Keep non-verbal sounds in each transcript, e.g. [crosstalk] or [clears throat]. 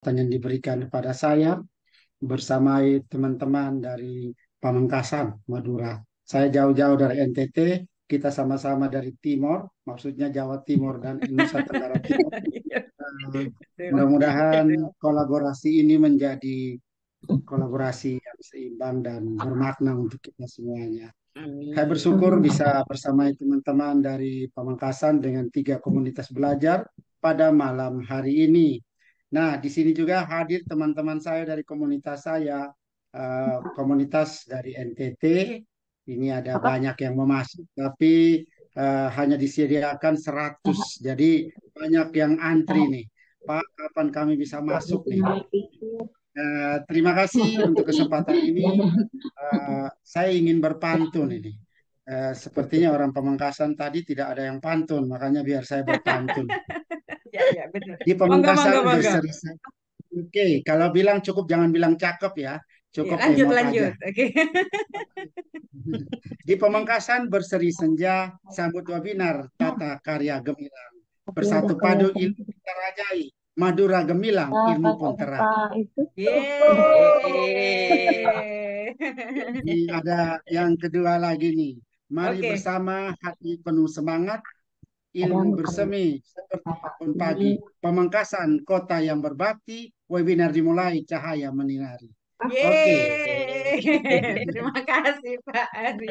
kesempatan yang diberikan kepada saya bersama teman-teman dari Pamengkasan, Madura. Saya jauh-jauh dari NTT, kita sama-sama dari Timor, maksudnya Jawa Timur dan Nusa Tenggara Timur. [laughs] Eh, mudah-mudahan kolaborasi ini menjadi kolaborasi yang seimbang dan bermakna untuk kita semuanya. Saya bersyukur bisa bersama teman-teman dari Pamengkasan dengan tiga komunitas belajar pada malam hari ini Nah, di sini juga hadir teman-teman saya dari komunitas saya, uh, komunitas dari NTT. Ini ada Apa? banyak yang mau masuk, tapi uh, hanya disediakan 100. Jadi banyak yang antri nih. Pak, kapan kami bisa masuk nih? Uh, terima kasih untuk kesempatan ini. Uh, saya ingin berpantun ini. Uh, sepertinya orang pemangkasan tadi tidak ada yang pantun, makanya biar saya berpantun. [laughs] Ya, ya, Di pemungkasan mangga, mangga, mangga. Oke, kalau bilang cukup jangan bilang cakep ya. Cukup ya, lanjut lanjut. Oke. Okay. [laughs] Di pemengkasan berseri senja sambut webinar tata karya gemilang. Bersatu padu ilmu terajai, Madura gemilang ilmu pun Ini ada yang kedua lagi nih. Mari okay. bersama hati penuh semangat ilmu bersemi seperti tahun pagi, pemangkasan kota yang berbakti, webinar dimulai, cahaya meninari. Oke. [laughs] Terima kasih Pak Ari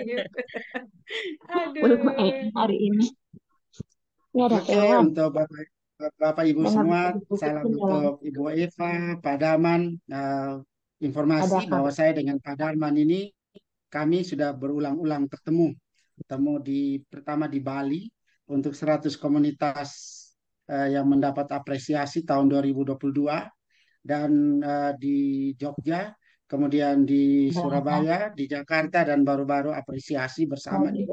[laughs] Aduh. hari ini. Oke, untuk Bapak, Bapak Ibu semua, salam untuk Ibu Eva, Pak Daman. Eh, informasi bahwa saya dengan Pak Darman ini, kami sudah berulang-ulang bertemu. Bertemu di pertama di Bali, untuk 100 komunitas uh, yang mendapat apresiasi tahun 2022 dan uh, di Jogja, kemudian di Surabaya, di Jakarta dan baru-baru apresiasi bersama di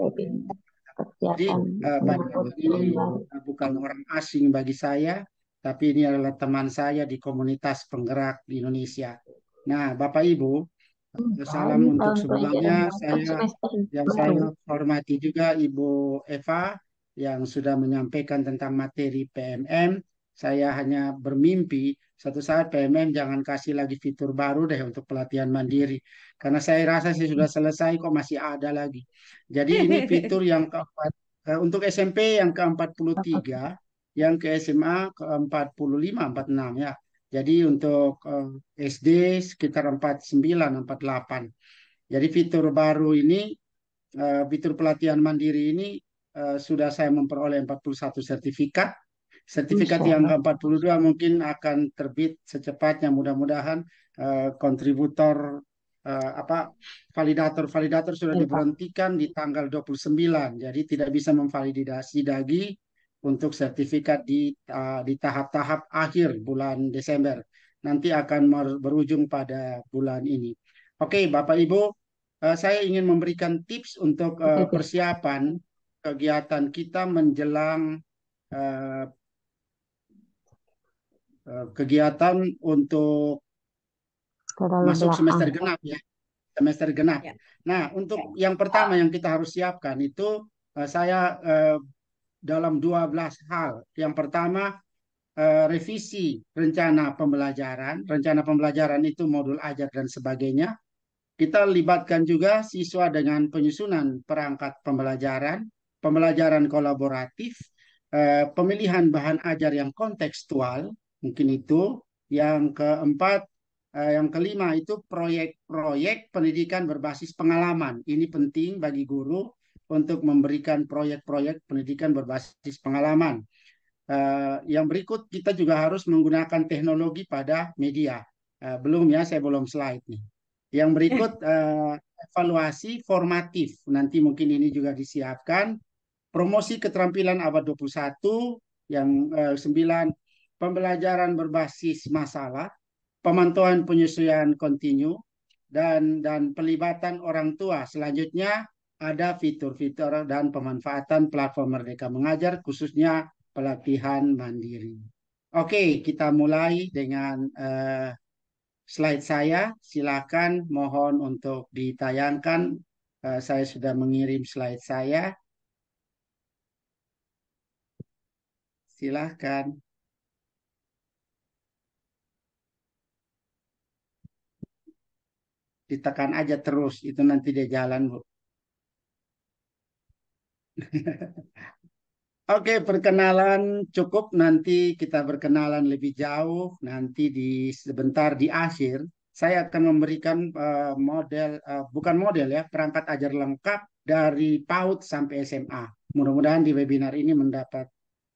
jadi eh, Bandung ini eh, bukan orang asing bagi saya, tapi ini adalah teman saya di komunitas penggerak di Indonesia. Nah, Bapak Ibu, hmm, salam untuk sebelumnya saya yang saya hormati juga Ibu Eva yang sudah menyampaikan tentang materi PMM. Saya hanya bermimpi satu saat PMM jangan kasih lagi fitur baru deh untuk pelatihan mandiri. Karena saya rasa sih sudah selesai kok masih ada lagi. Jadi ini [laughs] fitur yang keempat eh, untuk SMP yang ke-43, yang ke SMA ke-45, 46 ya. Jadi untuk eh, SD sekitar 49, 48. Jadi fitur baru ini eh, fitur pelatihan mandiri ini Eh, sudah saya memperoleh 41 sertifikat. Sertifikat yang ke-42 mungkin akan terbit secepatnya mudah-mudahan uh, kontributor uh, apa validator-validator sudah iya, diberhentikan di tanggal 29. Jadi tidak bisa memvalidasi lagi untuk sertifikat di uh, di tahap-tahap akhir bulan Desember. Nanti akan berujung pada bulan ini. Oke, okay, Bapak Ibu, uh, saya ingin memberikan tips untuk uh, persiapan kegiatan kita menjelang uh, kegiatan untuk masuk belakang. semester genap ya semester genap. Ya. Nah untuk ya. yang pertama yang kita harus siapkan itu uh, saya uh, dalam 12 hal. Yang pertama revisi rencana pembelajaran, rencana pembelajaran itu modul ajar dan sebagainya. Kita libatkan juga siswa dengan penyusunan perangkat pembelajaran pembelajaran kolaboratif, eh, pemilihan bahan ajar yang kontekstual, mungkin itu. Yang keempat, eh, yang kelima itu proyek-proyek pendidikan berbasis pengalaman. Ini penting bagi guru untuk memberikan proyek-proyek pendidikan berbasis pengalaman. Eh, yang berikut kita juga harus menggunakan teknologi pada media. belum ya, saya belum slide nih. Yang berikut evaluasi formatif. Nanti mungkin ini juga disiapkan. Promosi keterampilan abad 21 yang eh, 9 pembelajaran berbasis masalah, pemantauan penyesuaian kontinu dan dan pelibatan orang tua. Selanjutnya ada fitur-fitur dan pemanfaatan platform Merdeka Mengajar khususnya pelatihan mandiri. Oke, kita mulai dengan eh, slide saya. Silakan mohon untuk ditayangkan. Eh, saya sudah mengirim slide saya. Silakan Ditekan aja terus, itu nanti dia jalan, Bu. [laughs] Oke, perkenalan cukup. Nanti kita berkenalan lebih jauh. Nanti di sebentar di akhir, saya akan memberikan uh, model, uh, bukan model ya, perangkat ajar lengkap dari PAUD sampai SMA. Mudah-mudahan di webinar ini mendapat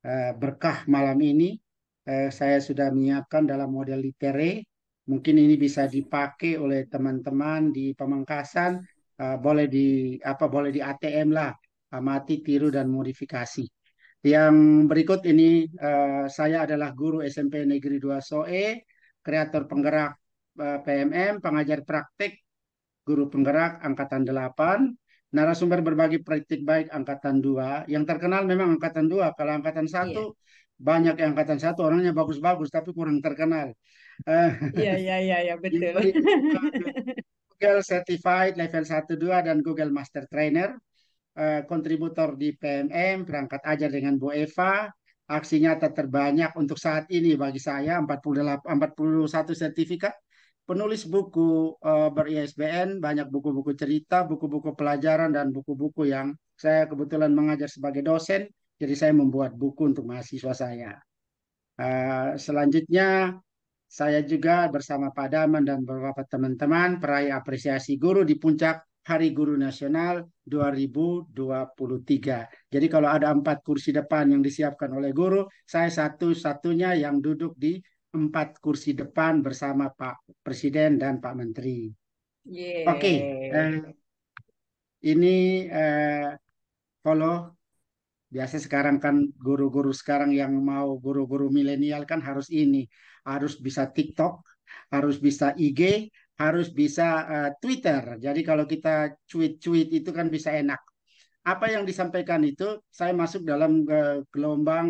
uh, berkah malam ini. Uh, saya sudah menyiapkan dalam model litere. Mungkin ini bisa dipakai oleh teman-teman di pemangkasan. Uh, boleh di apa boleh di ATM lah amati tiru dan modifikasi yang berikut ini uh, saya adalah guru SMP Negeri 2 Soe, kreator penggerak uh, eh, PMM, pengajar praktik, guru penggerak angkatan 8, narasumber berbagi praktik baik angkatan 2. Yang terkenal memang angkatan 2. Kalau angkatan 1 iya. yeah. banyak yang angkatan 1 orangnya bagus-bagus tapi kurang terkenal. Iya eh, iya iya, iya [laughs] betul. Google Certified level 1 2 dan Google Master Trainer Eh, kontributor di PMM, berangkat aja dengan Bu Eva. Aksi nyata terbanyak untuk saat ini bagi saya 48, 41 sertifikat. Penulis buku uh, eh, ber banyak buku-buku cerita, buku-buku pelajaran, dan buku-buku yang saya kebetulan mengajar sebagai dosen. Jadi saya membuat buku untuk mahasiswa saya. Uh, selanjutnya saya juga bersama Pak Daman dan beberapa teman-teman peraih apresiasi guru di puncak Hari Guru Nasional 2023. Jadi kalau ada empat kursi depan yang disiapkan oleh guru, saya satu-satunya yang duduk di empat kursi depan bersama Pak Presiden dan Pak Menteri. Oke, okay. uh, eh, ini eh, follow. Biasa sekarang kan guru-guru sekarang yang mau guru-guru milenial kan harus ini, harus bisa TikTok, harus bisa IG, harus bisa uh, Twitter. Jadi kalau kita cuit-cuit itu kan bisa enak. Apa yang disampaikan itu saya masuk dalam uh, gelombang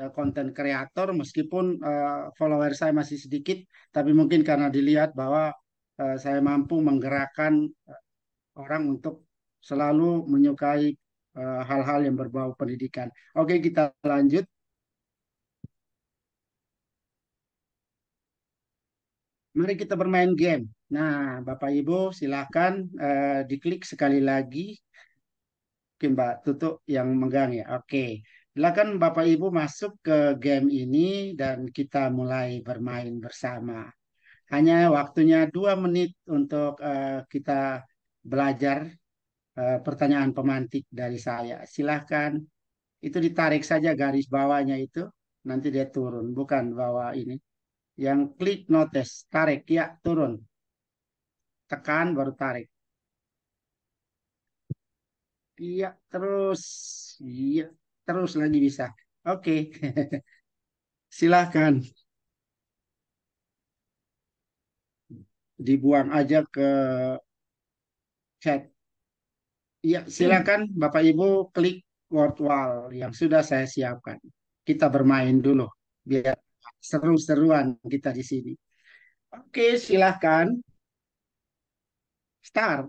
eh, konten kreator meskipun uh, follower saya masih sedikit tapi mungkin karena dilihat bahwa uh, saya mampu menggerakkan uh, orang untuk selalu menyukai hal-hal uh, hal -hal yang berbau pendidikan. Oke, kita lanjut. Mari kita bermain game. Nah, Bapak Ibu silakan uh, diklik sekali lagi. Oke, Mbak tutup yang megang ya. Oke. Silakan Bapak Ibu masuk ke game ini dan kita mulai bermain bersama. Hanya waktunya dua menit untuk uh, kita belajar uh, pertanyaan pemantik dari saya. Silahkan. Itu ditarik saja garis bawahnya itu. Nanti dia turun. Bukan bawah ini yang klik notice tarik ya turun tekan baru tarik iya terus iya terus lagi bisa oke okay. [laughs] silahkan dibuang aja ke chat iya silakan bapak ibu klik word wall yang sudah saya siapkan kita bermain dulu biar seru-seruan kita di sini. Oke, silahkan. Start.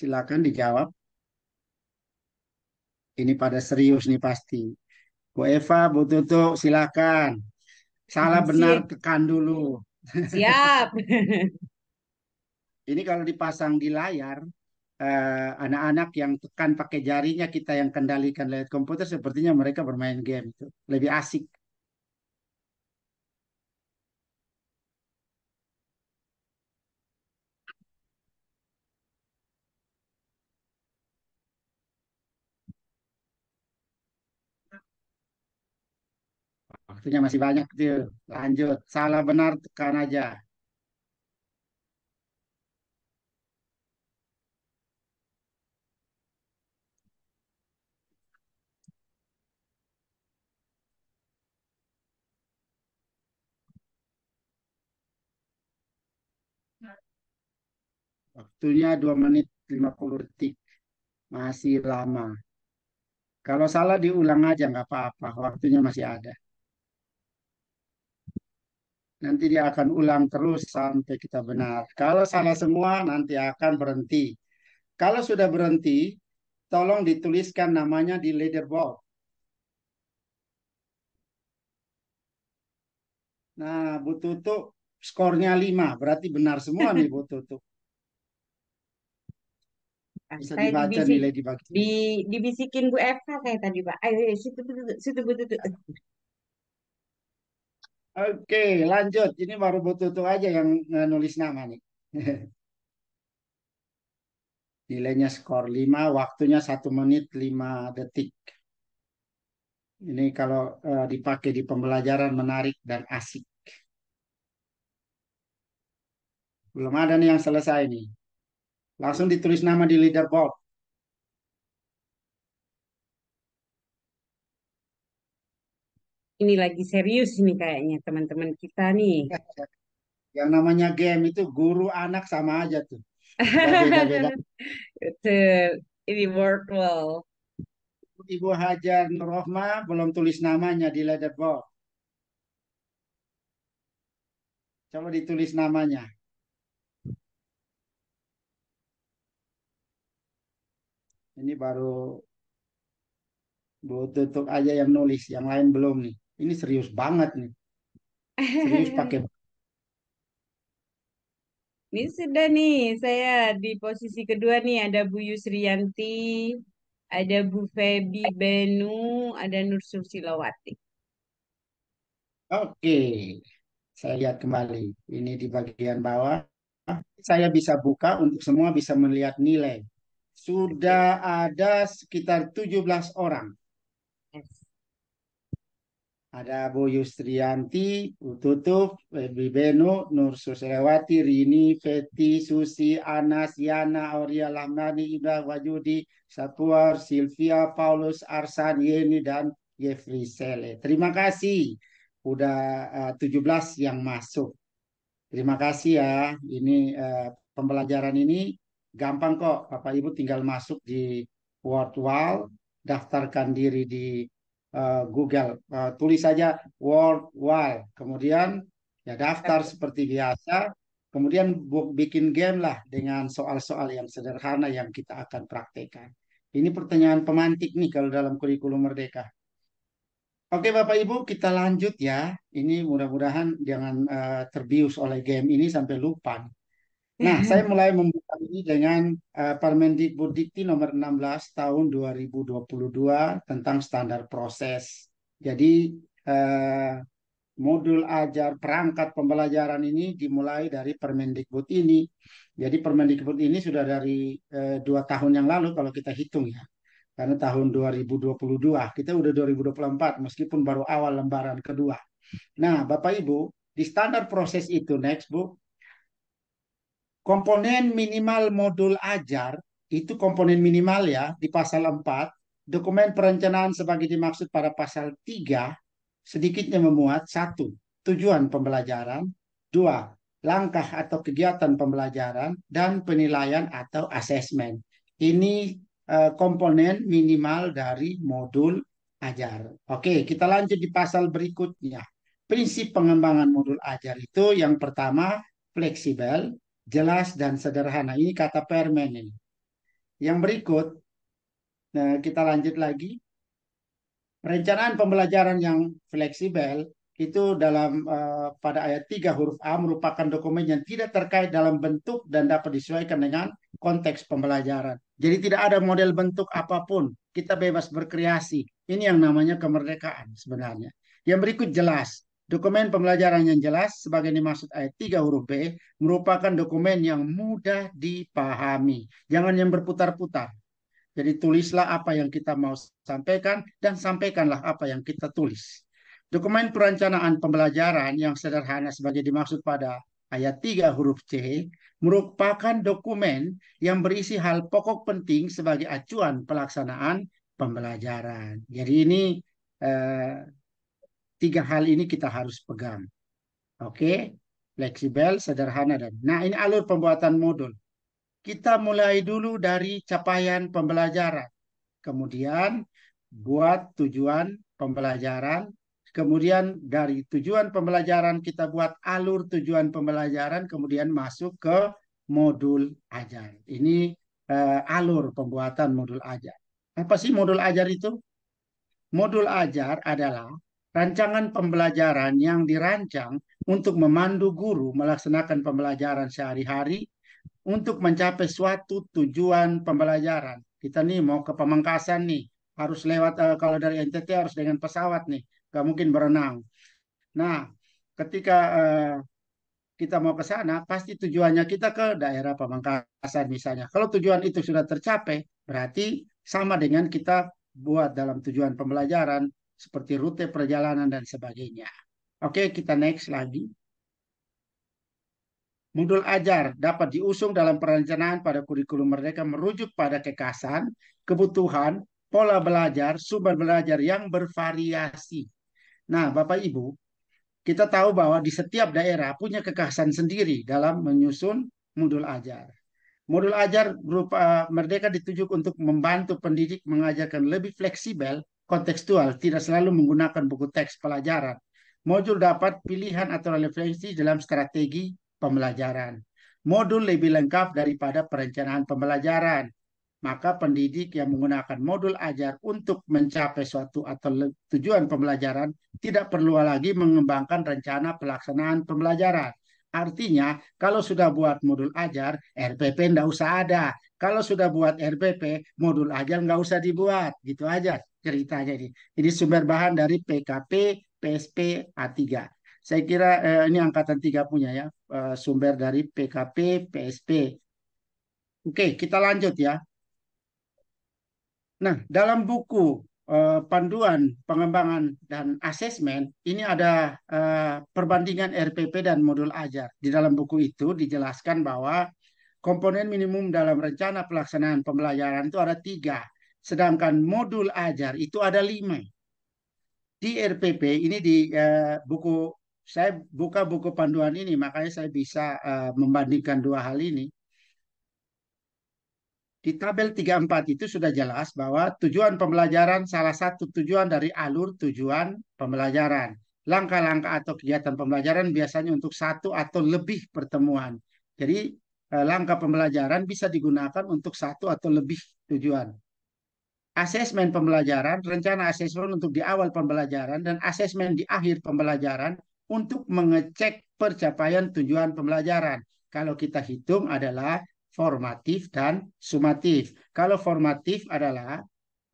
Silakan dijawab. Ini pada serius nih pasti. Bu Eva, Bu Tutu, silakan. Salah benar tekan dulu. Siap. [laughs] Ini kalau dipasang di layar, Eh, anak-anak yang tekan pakai jarinya kita yang kendalikan lewat komputer sepertinya mereka bermain game itu lebih asik waktunya masih banyak tuh lanjut salah benar tekan aja waktunya 2 menit 50 detik. Masih lama. Kalau salah diulang aja nggak apa-apa, waktunya masih ada. Nanti dia akan ulang terus sampai kita benar. Kalau salah semua nanti akan berhenti. Kalau sudah berhenti, tolong dituliskan namanya di leaderboard. Nah, Bu Tutu skornya 5, berarti benar semua nih Bu Tutu bisa saya dibaca dibisik, nilai dibagi. Di, dibisikin Bu Eva saya tadi Pak. Ayo, ayo situ situ, situ situ, situ. Oke, lanjut. Ini baru butuh aja yang eh, nulis nama nih. [laughs] Nilainya skor 5, waktunya 1 menit 5 detik. Ini kalau uh, dipakai di pembelajaran menarik dan asik. Belum ada nih yang selesai nih. Langsung ditulis nama di leaderboard. Ini lagi serius ini kayaknya teman-teman kita nih. [laughs] Yang namanya game itu guru anak sama aja tuh. Beda-beda. [laughs] ini work well. Ibu Hajar Nurrohma belum tulis namanya di leaderboard. Coba ditulis namanya. Ini baru Bu Tutuk aja yang nulis, yang lain belum nih. Ini serius banget nih. Serius pakai. [laughs] Ini sudah nih, saya di posisi kedua nih ada Bu Yusrianti, ada Bu Febi Benu, ada Nur Susilawati. Oke, saya lihat kembali. Ini di bagian bawah. Saya bisa buka untuk semua bisa melihat nilai sudah ada sekitar 17 orang. Ada Bu Yustrianti, Ututuf, Febi Beno, Nur Susrewati, Rini, Feti, Susi, Anas, Yana, Aurya, Lahmani, Ibra, Wajudi, Satuar, Silvia, Paulus, Arsan, Yeni, dan Jeffrey Sele. Terima kasih. Udah eh, uh, 17 yang masuk. Terima kasih ya. Ini uh, pembelajaran ini gampang kok Bapak Ibu tinggal masuk di World Wall daftarkan diri di uh, Google, uh, tulis saja World Wall kemudian ya daftar seperti biasa, kemudian bikin game lah dengan soal-soal yang sederhana yang kita akan praktekkan. Ini pertanyaan pemantik nih kalau dalam kurikulum merdeka. Oke Bapak Ibu kita lanjut ya. Ini mudah-mudahan jangan uh, terbius oleh game ini sampai lupa. Nih. Nah, mm-hmm. saya mulai membuka ini dengan uh, eh, Dikti nomor 16 tahun 2022 tentang standar proses. Jadi uh, modul ajar perangkat pembelajaran ini dimulai dari Permendikbud ini. Jadi Permendikbud ini sudah dari eh, dua tahun yang lalu kalau kita hitung ya. Karena tahun 2022, kita udah 2024 meskipun baru awal lembaran kedua. Nah Bapak Ibu, di standar proses itu next bu, Komponen minimal modul ajar itu komponen minimal ya di pasal 4, dokumen perencanaan sebagai dimaksud pada pasal 3 sedikitnya memuat satu tujuan pembelajaran, dua langkah atau kegiatan pembelajaran dan penilaian atau asesmen. Ini eh, komponen minimal dari modul ajar. Oke, kita lanjut di pasal berikutnya. Prinsip pengembangan modul ajar itu yang pertama fleksibel, jelas dan sederhana. Ini kata permen ini. Yang berikut, nah kita lanjut lagi. Perencanaan pembelajaran yang fleksibel itu dalam uh, pada ayat 3 huruf A merupakan dokumen yang tidak terkait dalam bentuk dan dapat disesuaikan dengan konteks pembelajaran. Jadi tidak ada model bentuk apapun. Kita bebas berkreasi. Ini yang namanya kemerdekaan sebenarnya. Yang berikut jelas. Dokumen pembelajaran yang jelas sebagai dimaksud ayat 3 huruf B merupakan dokumen yang mudah dipahami. Jangan yang berputar-putar. Jadi tulislah apa yang kita mau sampaikan dan sampaikanlah apa yang kita tulis. Dokumen perencanaan pembelajaran yang sederhana sebagai dimaksud pada ayat 3 huruf C merupakan dokumen yang berisi hal pokok penting sebagai acuan pelaksanaan pembelajaran. Jadi ini eh, Tiga hal ini kita harus pegang. Oke, okay? fleksibel, sederhana dan. Nah, ini alur pembuatan modul. Kita mulai dulu dari capaian pembelajaran. Kemudian buat tujuan pembelajaran. Kemudian dari tujuan pembelajaran kita buat alur tujuan pembelajaran, kemudian masuk ke modul ajar. Ini uh, alur pembuatan modul ajar. Apa sih modul ajar itu? Modul ajar adalah rancangan pembelajaran yang dirancang untuk memandu guru melaksanakan pembelajaran sehari-hari untuk mencapai suatu tujuan pembelajaran. Kita nih mau ke pemangkasan nih, harus lewat uh, kalau dari NTT harus dengan pesawat nih, nggak mungkin berenang. Nah, ketika uh, kita mau ke sana, pasti tujuannya kita ke daerah pemangkasan misalnya. Kalau tujuan itu sudah tercapai, berarti sama dengan kita buat dalam tujuan pembelajaran seperti rute perjalanan dan sebagainya. Oke, kita next lagi. Modul ajar dapat diusung dalam perencanaan pada kurikulum merdeka merujuk pada kekasan, kebutuhan, pola belajar, sumber belajar yang bervariasi. Nah, Bapak Ibu, kita tahu bahwa di setiap daerah punya kekhasan sendiri dalam menyusun modul ajar. Modul ajar berupa merdeka ditujuk untuk membantu pendidik mengajarkan lebih fleksibel kontekstual tidak selalu menggunakan buku teks pelajaran. Modul dapat pilihan atau referensi dalam strategi pembelajaran. Modul lebih lengkap daripada perencanaan pembelajaran. Maka pendidik yang menggunakan modul ajar untuk mencapai suatu atau tujuan pembelajaran tidak perlu lagi mengembangkan rencana pelaksanaan pembelajaran. Artinya, kalau sudah buat modul ajar, RPP tidak usah ada. Kalau sudah buat RPP, modul ajar nggak usah dibuat. Gitu aja ceritanya ini. Ini sumber bahan dari PKP, PSP A3. Saya kira eh, ini angkatan 3 punya ya, eh, sumber dari PKP, PSP. Oke, kita lanjut ya. Nah, dalam buku eh, panduan pengembangan dan asesmen ini ada eh, perbandingan RPP dan modul ajar. Di dalam buku itu dijelaskan bahwa komponen minimum dalam rencana pelaksanaan pembelajaran itu ada tiga. Sedangkan modul ajar itu ada lima. Di RPP ini di uh, buku saya buka buku panduan ini, makanya saya bisa uh, membandingkan dua hal ini. Di tabel 34 itu sudah jelas bahwa tujuan pembelajaran salah satu tujuan dari alur tujuan pembelajaran. Langkah-langkah atau kegiatan pembelajaran biasanya untuk satu atau lebih pertemuan. Jadi eh, langkah pembelajaran bisa digunakan untuk satu atau lebih tujuan asesmen pembelajaran, rencana asesmen untuk di awal pembelajaran, dan asesmen di akhir pembelajaran untuk mengecek percapaian tujuan pembelajaran. Kalau kita hitung adalah formatif dan sumatif. Kalau formatif adalah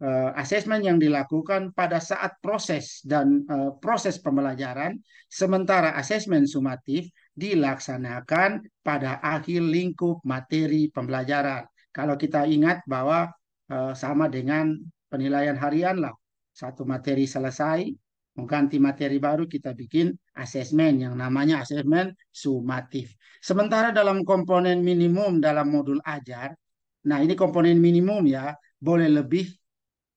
uh, eh, asesmen yang dilakukan pada saat proses dan uh, proses pembelajaran, sementara asesmen sumatif dilaksanakan pada akhir lingkup materi pembelajaran. Kalau kita ingat bahwa Eh, sama dengan penilaian harian lah. Satu materi selesai, mengganti materi baru kita bikin asesmen yang namanya asesmen sumatif. Sementara dalam komponen minimum dalam modul ajar, nah ini komponen minimum ya, boleh lebih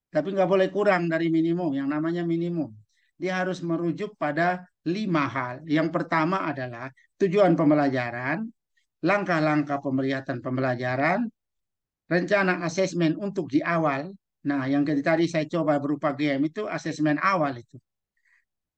tapi nggak boleh kurang dari minimum yang namanya minimum. Dia harus merujuk pada lima hal. Yang pertama adalah tujuan pembelajaran, langkah-langkah pemelihatan pembelajaran, rencana asesmen untuk di awal. Nah, yang tadi saya coba berupa game itu asesmen awal itu.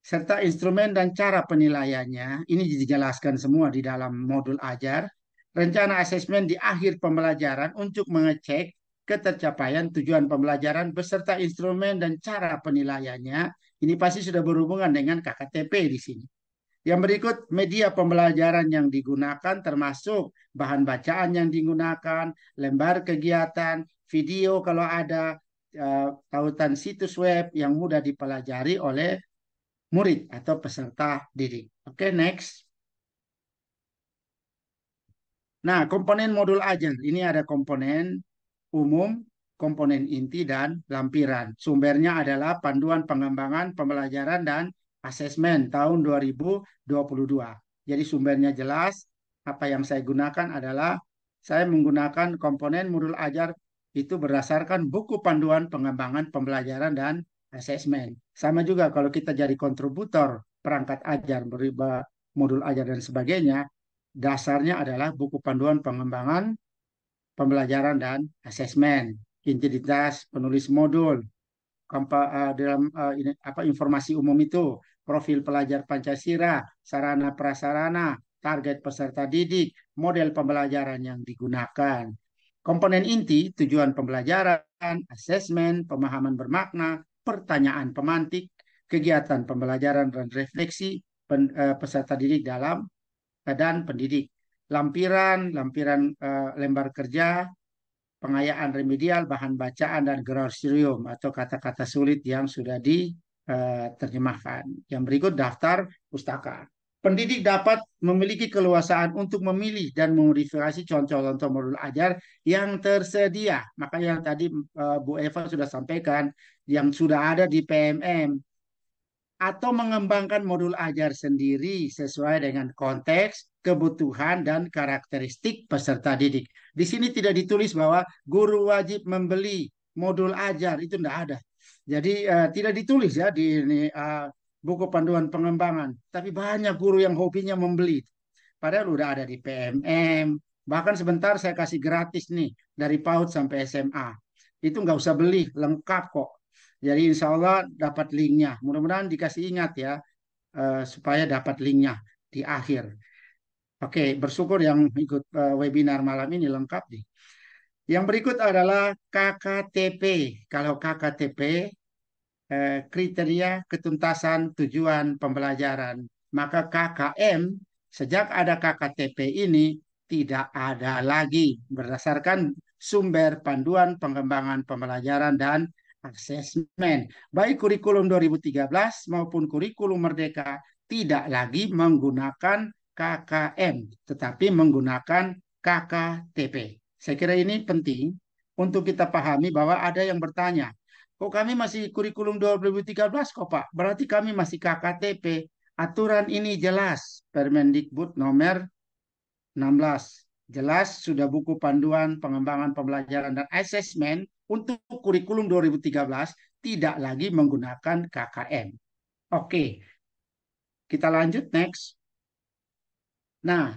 Serta instrumen dan cara penilaiannya, ini dijelaskan semua di dalam modul ajar. Rencana asesmen di akhir pembelajaran untuk mengecek ketercapaian tujuan pembelajaran beserta instrumen dan cara penilaiannya. Ini pasti sudah berhubungan dengan KKTP di sini. Yang berikut media pembelajaran yang digunakan termasuk bahan bacaan yang digunakan, lembar kegiatan, video kalau ada, eh, tautan situs web yang mudah dipelajari oleh murid atau peserta didik. Oke, okay, next. Nah, komponen modul ajar. Ini ada komponen umum, komponen inti, dan lampiran. Sumbernya adalah panduan pengembangan pembelajaran dan Assessment tahun 2022. Jadi sumbernya jelas, apa yang saya gunakan adalah saya menggunakan komponen modul ajar itu berdasarkan buku panduan pengembangan pembelajaran dan asesmen. Sama juga kalau kita jadi kontributor perangkat ajar, modul ajar dan sebagainya, dasarnya adalah buku panduan pengembangan pembelajaran dan asesmen, identitas penulis modul, eh, dalam eh, apa informasi umum itu, profil pelajar Pancasila, sarana prasarana, target peserta didik, model pembelajaran yang digunakan. Komponen inti, tujuan pembelajaran, asesmen, pemahaman bermakna, pertanyaan pemantik, kegiatan pembelajaran dan refleksi pen, eh, peserta didik dalam eh, dan pendidik. Lampiran, lampiran eh, lembar kerja, pengayaan remedial, bahan bacaan, dan grosirium atau kata-kata sulit yang sudah di Eh, terjemahkan. Yang berikut daftar pustaka. Pendidik dapat memiliki keluasaan untuk memilih dan memodifikasi contoh-contoh modul ajar yang tersedia. Maka yang tadi eh, Bu Eva sudah sampaikan, yang sudah ada di PMM. Atau mengembangkan modul ajar sendiri sesuai dengan konteks, kebutuhan, dan karakteristik peserta didik. Di sini tidak ditulis bahwa guru wajib membeli modul ajar, itu tidak ada jadi uh, tidak ditulis ya di ini, uh, buku panduan pengembangan, tapi banyak guru yang hobinya membeli. Padahal udah ada di PMM, bahkan sebentar saya kasih gratis nih dari PAUD sampai SMA. Itu nggak usah beli, lengkap kok. Jadi insya Allah dapat linknya. Mudah-mudahan dikasih ingat ya uh, supaya dapat linknya di akhir. Oke, bersyukur yang ikut webinar malam ini lengkap nih. Yang berikut adalah KKTP. Kalau KKTP, eh, kriteria ketuntasan tujuan pembelajaran. Maka KKM, sejak ada KKTP ini, tidak ada lagi berdasarkan sumber panduan pengembangan pembelajaran dan asesmen. Baik kurikulum 2013 maupun kurikulum merdeka tidak lagi menggunakan KKM, tetapi menggunakan KKTP. Saya kira ini penting untuk kita pahami bahwa ada yang bertanya, kok kami masih kurikulum 2013 kok Pak? Berarti kami masih KKTP. Aturan ini jelas, Permendikbud nomor 16. Jelas sudah buku panduan pengembangan pembelajaran dan asesmen untuk kurikulum 2013 tidak lagi menggunakan KKM. Oke, kita lanjut next. Nah,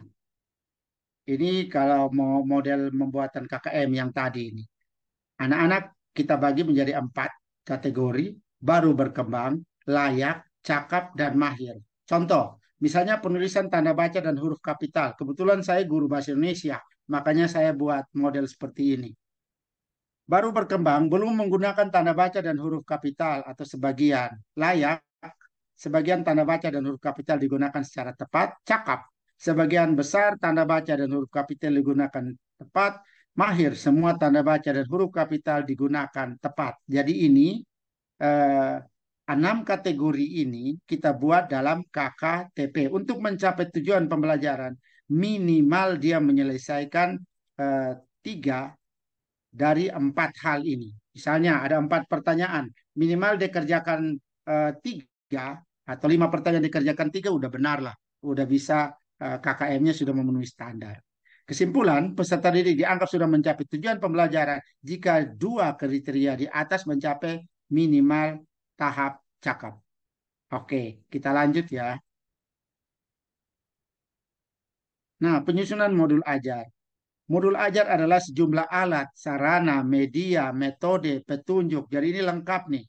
ini kalau mau model pembuatan KKM yang tadi ini. Anak-anak kita bagi menjadi empat kategori, baru berkembang, layak, cakap, dan mahir. Contoh, misalnya penulisan tanda baca dan huruf kapital. Kebetulan saya guru bahasa Indonesia, makanya saya buat model seperti ini baru berkembang belum menggunakan tanda baca dan huruf kapital atau sebagian layak sebagian tanda baca dan huruf kapital digunakan secara tepat cakap Sebagian besar tanda baca dan huruf kapital digunakan tepat. Mahir, semua tanda baca dan huruf kapital digunakan tepat. Jadi ini eh, enam kategori ini kita buat dalam KKTP untuk mencapai tujuan pembelajaran minimal dia menyelesaikan eh, tiga dari empat hal ini. Misalnya ada empat pertanyaan, minimal dikerjakan eh, tiga atau lima pertanyaan dikerjakan tiga udah benar lah, udah bisa Eh, KKM-nya sudah memenuhi standar. Kesimpulan, peserta didik dianggap sudah mencapai tujuan pembelajaran jika dua kriteria di atas mencapai minimal tahap cakap. Oke, kita lanjut ya. Nah, penyusunan modul ajar. Modul ajar adalah sejumlah alat, sarana, media, metode, petunjuk. Jadi ini lengkap nih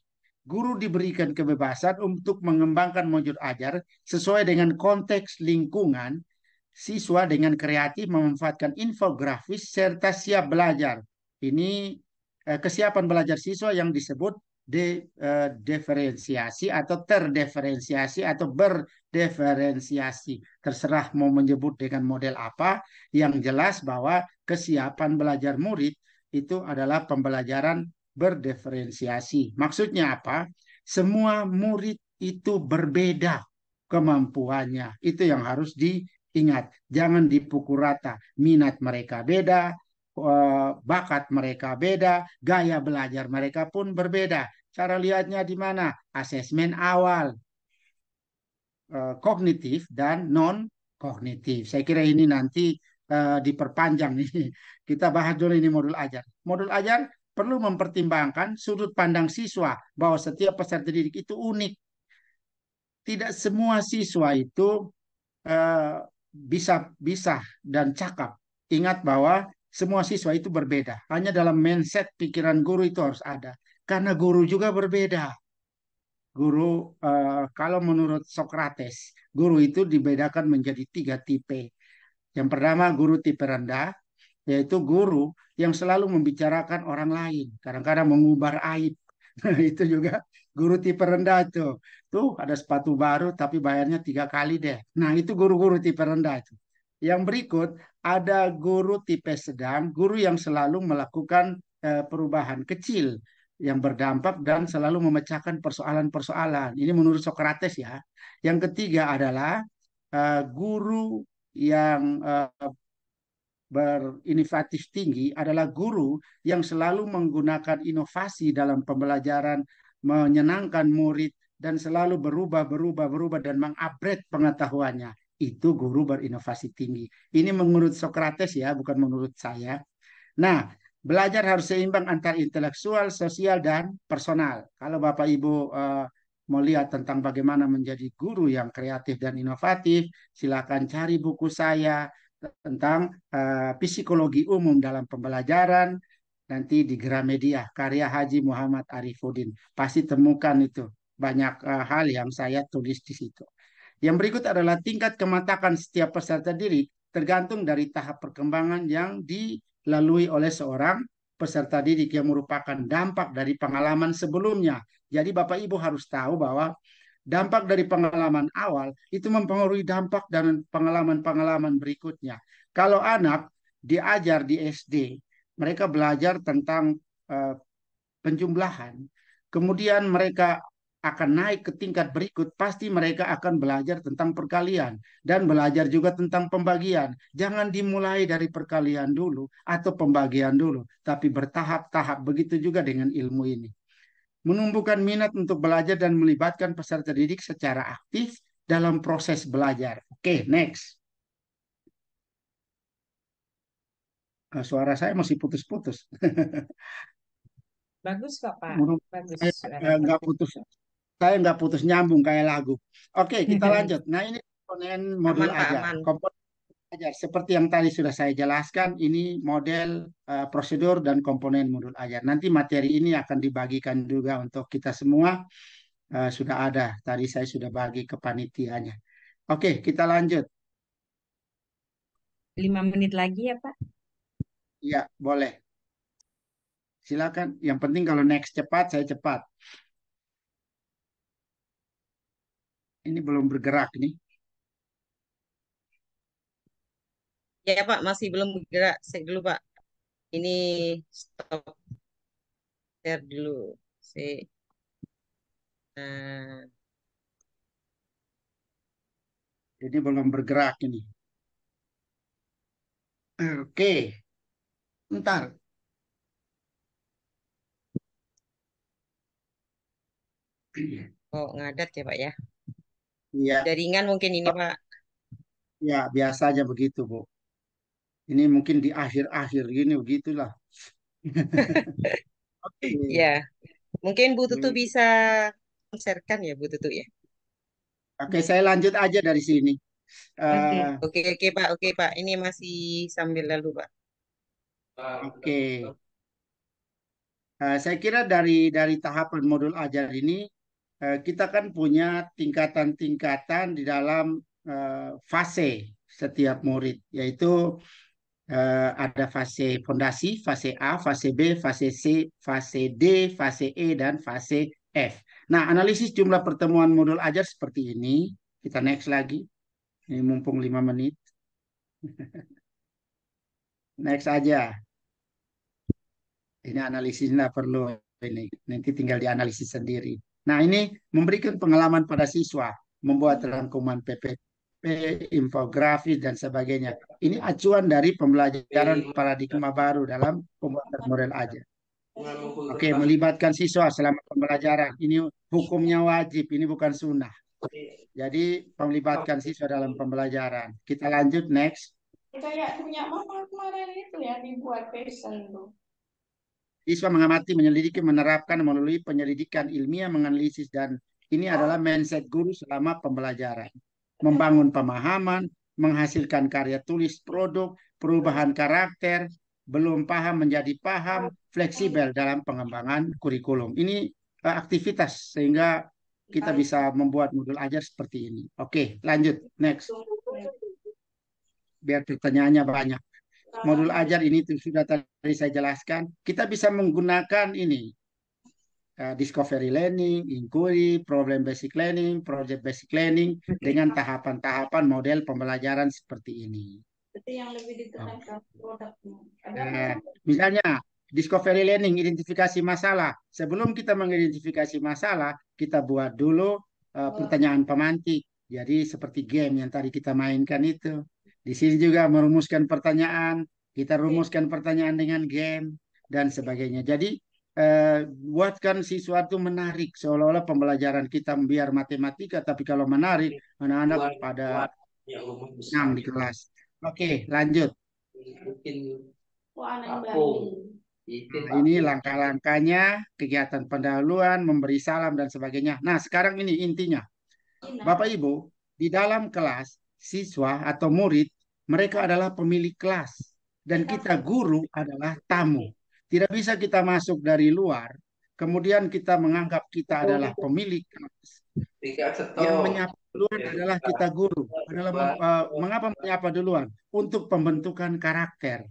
guru diberikan kebebasan untuk mengembangkan modul ajar sesuai dengan konteks lingkungan siswa dengan kreatif memanfaatkan infografis serta siap belajar. Ini eh, kesiapan belajar siswa yang disebut de, eh, diferensiasi atau terdiferensiasi atau berdiferensiasi. Terserah mau menyebut dengan model apa, yang jelas bahwa kesiapan belajar murid itu adalah pembelajaran berdiferensiasi. Maksudnya apa? Semua murid itu berbeda kemampuannya. Itu yang harus diingat. Jangan dipukul rata. Minat mereka beda, eh, bakat mereka beda, gaya belajar mereka pun berbeda. Cara lihatnya di mana? Asesmen awal, eh, kognitif dan non kognitif. Saya kira ini nanti eh, diperpanjang nih. [laughs] Kita bahas dulu ini modul ajar. Modul ajar perlu mempertimbangkan sudut pandang siswa bahwa setiap peserta didik itu unik. Tidak semua siswa itu eh, bisa bisa dan cakap. Ingat bahwa semua siswa itu berbeda. Hanya dalam mindset pikiran guru itu harus ada. Karena guru juga berbeda. Guru uh, kalau menurut sokrates guru itu dibedakan menjadi tiga tipe. Yang pertama guru tipe rendah, yaitu guru yang selalu membicarakan orang lain, kadang-kadang mengubar aib. [laughs] Nah, itu juga guru tipe rendah itu. Tuh ada sepatu baru tapi bayarnya tiga kali deh. Nah itu guru-guru tipe rendah itu. Yang berikut ada guru tipe sedang, guru yang selalu melakukan eh, perubahan kecil yang berdampak dan selalu memecahkan persoalan-persoalan. Ini menurut Sokrates ya. Yang ketiga adalah eh, guru yang eh, berinovatif tinggi adalah guru yang selalu menggunakan inovasi dalam pembelajaran, menyenangkan murid, dan selalu berubah, berubah, berubah, dan mengupgrade pengetahuannya. Itu guru berinovasi tinggi. Ini menurut Sokrates ya, bukan menurut saya. Nah, belajar harus seimbang antara intelektual, sosial, dan personal. Kalau Bapak Ibu eh, mau lihat tentang bagaimana menjadi guru yang kreatif dan inovatif, silakan cari buku saya, tentang uh, psikologi umum dalam pembelajaran nanti di Gramedia karya Haji Muhammad Arifuddin. Pasti temukan itu banyak uh, hal yang saya tulis di situ. Yang berikut adalah tingkat kematakan setiap peserta didik tergantung dari tahap perkembangan yang dilalui oleh seorang peserta didik yang merupakan dampak dari pengalaman sebelumnya. Jadi Bapak Ibu harus tahu bahwa dampak dari pengalaman awal itu mempengaruhi dampak dan pengalaman-pengalaman berikutnya. Kalau anak diajar di SD, mereka belajar tentang uh, penjumlahan, kemudian mereka akan naik ke tingkat berikut, pasti mereka akan belajar tentang perkalian dan belajar juga tentang pembagian. Jangan dimulai dari perkalian dulu atau pembagian dulu, tapi bertahap-tahap begitu juga dengan ilmu ini menumbuhkan minat untuk belajar dan melibatkan peserta didik secara aktif dalam proses belajar. Oke, okay, next. Nah, suara saya masih putus-putus. [laughs] Bagus kok Pak. Menurut Bagus. Saya eh, nggak putus. Saya nggak putus nyambung kayak lagu. Oke, kita [laughs] lanjut. Nah ini komponen modul aman, aja. Komponen ajar. Seperti yang tadi sudah saya jelaskan, ini model, uh, prosedur, dan komponen modul ajar. Nanti materi ini akan dibagikan juga untuk kita semua. Uh, sudah ada, tadi saya sudah bagi ke panitianya. Oke, kita lanjut. Lima menit lagi ya Pak? Ya, boleh. Silakan. Yang penting kalau next cepat, saya cepat. Ini belum bergerak nih. Ya Pak, masih belum bergerak. Saya dulu Pak. Ini stop. Share dulu. Saya... Nah. Ini belum bergerak ini. Oke. Bentar. Oh, ngadat ya Pak ya? Iya. Jaringan mungkin ini Pak. Ya, biasa aja begitu Bu. Ini mungkin di akhir-akhir gini begitulah. [laughs] okay. Ya, mungkin Bu Tutu hmm. bisa sharekan ya Bu Tutu ya. Oke, okay, saya lanjut aja dari sini. Uh, oke, okay, eh, okay, Pak, oke okay, Pak. Ini masih sambil lalu Pak. Oke. Okay. Uh, eh, saya kira dari dari tahapan modul ajar ini uh, kita kan punya tingkatan-tingkatan di dalam uh, fase setiap murid, yaitu uh, ada fase fondasi, fase A, fase B, fase C, fase D, fase E, dan fase F. Nah, analisis jumlah pertemuan modul ajar seperti ini. Kita next lagi. Ini mumpung 5 menit. [laughs] next aja. Ini analisisnya perlu ini. Nanti tinggal dianalisis sendiri. Nah, ini memberikan pengalaman pada siswa membuat rangkuman PPT infografis dan sebagainya. Ini acuan dari pembelajaran iya. paradigma baru dalam pembuatan model aja. Oke, okay, melibatkan siswa selama pembelajaran. Ini hukumnya wajib, ini bukan sunnah. Jadi melibatkan siswa dalam pembelajaran. Kita lanjut next. Kayak punya mama kemarin itu ya dibuat passion tuh. Siswa mengamati, menyelidiki, menerapkan melalui penyelidikan ilmiah, menganalisis dan ini adalah mindset guru selama pembelajaran membangun pemahaman, menghasilkan karya tulis produk, perubahan karakter, belum paham menjadi paham, fleksibel dalam pengembangan kurikulum. Ini uh, aktivitas sehingga kita bisa membuat modul ajar seperti ini. Oke, lanjut next. Biar pertanyaannya banyak. Modul ajar ini sudah tadi saya jelaskan. Kita bisa menggunakan ini Eh, discovery learning, inquiry, problem basic learning, project basic learning dengan tahapan-tahapan model pembelajaran seperti ini. yang lebih oh. Uh, misalnya discovery learning identifikasi masalah. Sebelum kita mengidentifikasi masalah, kita buat dulu uh, oh. pertanyaan pemantik. Jadi seperti game yang tadi kita mainkan itu. Di sini juga merumuskan pertanyaan, kita rumuskan pertanyaan dengan game dan sebagainya. Jadi eh, buatkan itu menarik seolah-olah pembelajaran kita biar matematika tapi kalau menarik anak-anak buat, pada senang di kelas. Oke, lanjut. Mungkin nah, ini langkah-langkahnya, kegiatan pendahuluan, memberi salam dan sebagainya. Nah, sekarang ini intinya. Bapak Ibu, di dalam kelas, siswa atau murid, mereka adalah pemilik kelas. Dan iya, kita guru adalah tamu. Tidak bisa kita masuk dari luar, kemudian kita menganggap kita adalah pemilik Yang menyapa duluan adalah kita guru. Adalah eh, mengapa menyapa duluan? Untuk pembentukan karakter.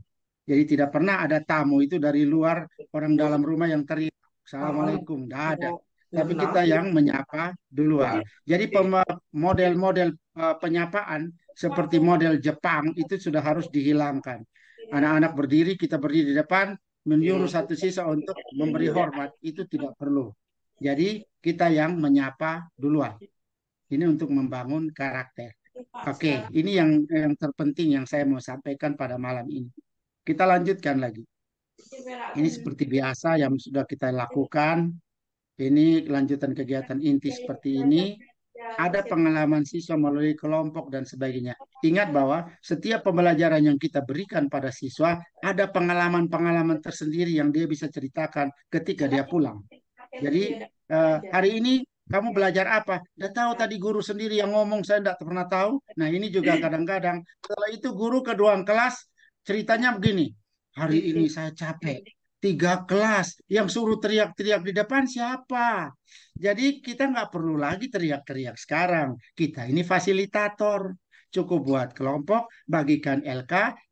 Jadi tidak pernah ada tamu itu dari luar orang dalam rumah yang teriak assalamualaikum, tidak ada. Tapi kita yang menyapa duluan. Jadi model-model eh, penyapaan seperti model Jepang itu sudah harus dihilangkan. Iya. Anak-anak berdiri, kita berdiri di depan, menyuruh iya. satu sisa untuk iya. memberi hormat itu tidak perlu. Jadi kita yang menyapa duluan. Ini untuk membangun karakter. Oke, okay, ini yang yang terpenting yang saya mau sampaikan pada malam ini. Kita lanjutkan lagi. Ini seperti biasa yang sudah kita lakukan. Ini lanjutan kegiatan inti seperti ini ada pengalaman siswa melalui kelompok dan sebagainya. Ingat bahwa setiap pembelajaran yang kita berikan pada siswa ada pengalaman-pengalaman tersendiri yang dia bisa ceritakan ketika dia pulang. Jadi eh, hari ini kamu belajar apa? Dah tahu tadi guru sendiri yang ngomong saya tidak pernah tahu. Nah ini juga kadang-kadang setelah itu guru kedua kelas ceritanya begini. Hari ini saya capek, tiga kelas yang suruh teriak-teriak di depan siapa? Jadi kita nggak perlu lagi teriak-teriak sekarang. Kita ini fasilitator. Cukup buat kelompok, bagikan LK,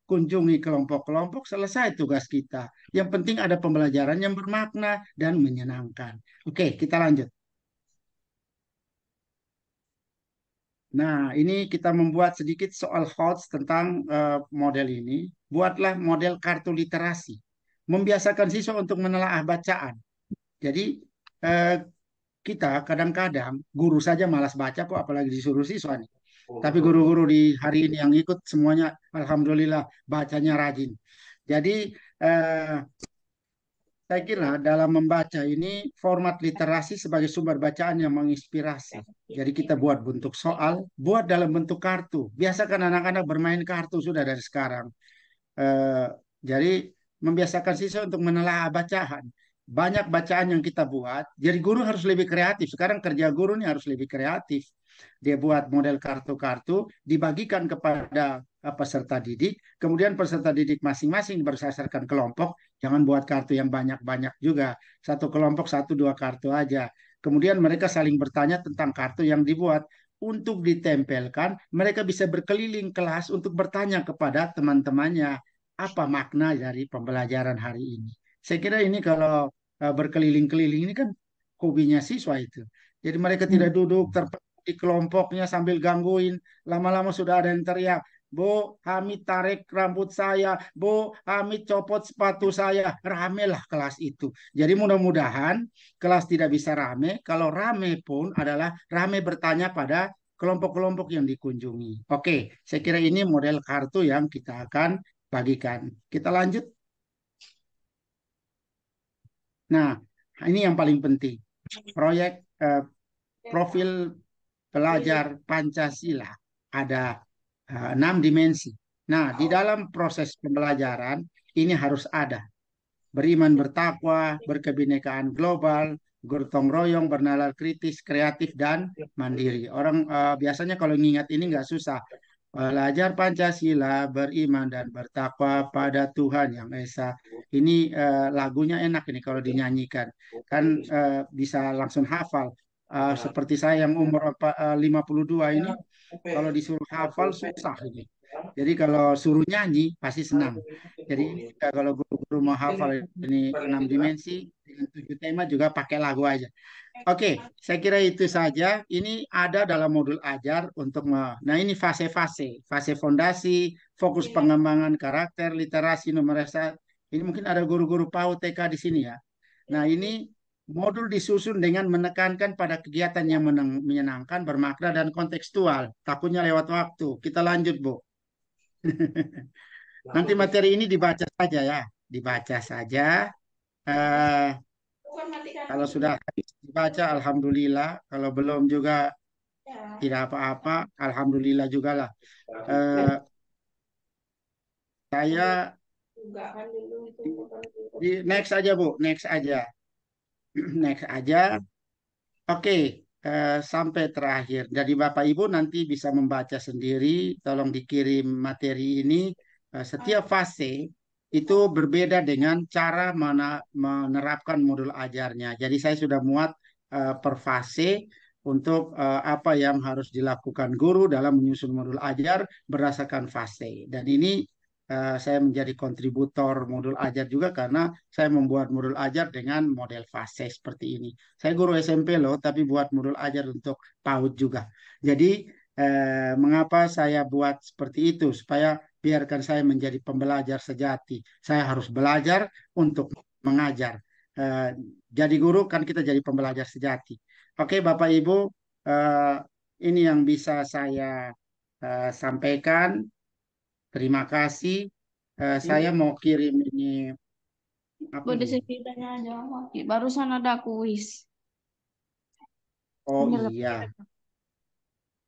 kunjungi kelompok-kelompok, selesai tugas kita. Yang penting ada pembelajaran yang bermakna dan menyenangkan. Oke, kita lanjut. Nah, ini kita membuat sedikit soal HOTS tentang uh, model ini. Buatlah model kartu literasi membiasakan siswa untuk menelaah bacaan. Jadi eh, kita kadang-kadang guru saja malas baca kok apalagi disuruh siswa nih. Oh, Tapi guru-guru di hari ini yang ikut semuanya alhamdulillah bacanya rajin. Jadi eh, saya kira dalam membaca ini format literasi sebagai sumber bacaan yang menginspirasi. Jadi kita buat bentuk soal, buat dalam bentuk kartu. Biasakan anak-anak bermain kartu sudah dari sekarang. Eh, jadi membiasakan siswa untuk menelaah bacaan. Banyak bacaan yang kita buat, jadi guru harus lebih kreatif. Sekarang kerja guru ini harus lebih kreatif. Dia buat model kartu-kartu, dibagikan kepada eh, peserta didik, kemudian peserta didik masing-masing berdasarkan kelompok, jangan buat kartu yang banyak-banyak juga, satu kelompok satu dua kartu aja. Kemudian mereka saling bertanya tentang kartu yang dibuat untuk ditempelkan, mereka bisa berkeliling kelas untuk bertanya kepada teman-temannya apa makna dari pembelajaran hari ini. Saya kira ini kalau eh, berkeliling-keliling ini kan hobinya siswa itu. Jadi mereka tidak hmm. duduk di kelompoknya sambil gangguin. Lama-lama sudah ada yang teriak, Bu Hamid tarik rambut saya, Bu Hamid copot sepatu saya. Ramelah kelas itu. Jadi mudah-mudahan kelas tidak bisa rame. Kalau rame pun adalah rame bertanya pada kelompok-kelompok yang dikunjungi. Oke, saya kira ini model kartu yang kita akan bagikan. Kita lanjut. Nah, ini yang paling penting. Proyek eh, profil pelajar Pancasila ada eh, enam dimensi. Nah, di dalam proses pembelajaran ini harus ada beriman bertakwa, berkebinekaan global, gotong royong, bernalar kritis, kreatif dan mandiri. Orang eh, biasanya kalau ingat ini nggak susah. Belajar Pancasila, beriman dan bertakwa pada Tuhan Yang Esa. Ini uh, lagunya enak ini kalau dinyanyikan. Kan uh, bisa langsung hafal. Uh, seperti saya yang umur 52 ini, ya. kalau disuruh hafal susah ini. Jadi kalau suruh nyanyi pasti senang. Jadi oh. kalau guru-guru mau hafal ini enam dimensi dengan tujuh tema juga pakai lagu aja. Oke, okay, saya kira itu saja. Ini ada dalam modul ajar untuk nah ini fase-fase, fase fondasi, fokus iya. pengembangan karakter, literasi nomor Ini mungkin ada guru-guru PAUD TK di sini ya. Nah ini Modul disusun dengan menekankan pada kegiatan yang menyenangkan, bermakna, dan kontekstual. Takutnya lewat waktu. Kita lanjut, Bu. [laughs] Nanti materi ini dibaca saja ya, dibaca saja. Uh, kalau sudah habis dibaca, alhamdulillah. Kalau belum juga ya. tidak apa-apa, alhamdulillah juga lah. Uh, saya kan di next aja bu, next aja, [clears throat] next aja. Ya. Oke, okay. Eh, sampai terakhir. Jadi Bapak Ibu nanti bisa membaca sendiri, tolong dikirim materi ini. Eh, setiap ah. fase itu berbeda dengan cara mana menerapkan modul ajarnya. Jadi saya sudah muat eh, per fase untuk apa yang harus dilakukan guru dalam menyusun modul ajar berdasarkan fase. Dan ini Eh, saya menjadi kontributor modul ajar juga karena saya membuat modul ajar dengan model fase seperti ini. Saya guru SMP loh, tapi buat modul ajar untuk PAUD juga. Jadi eh, mengapa saya buat seperti itu supaya biarkan saya menjadi pembelajar sejati. Saya harus belajar untuk mengajar. Eh, jadi guru kan kita jadi pembelajar sejati. Oke, Bapak Ibu, eh, ini yang bisa saya eh, sampaikan. Terima kasih. Uh, ya. Saya mau kirim ini. Apa Di ceritanya aja, barusan ada kuis. Oh ini iya.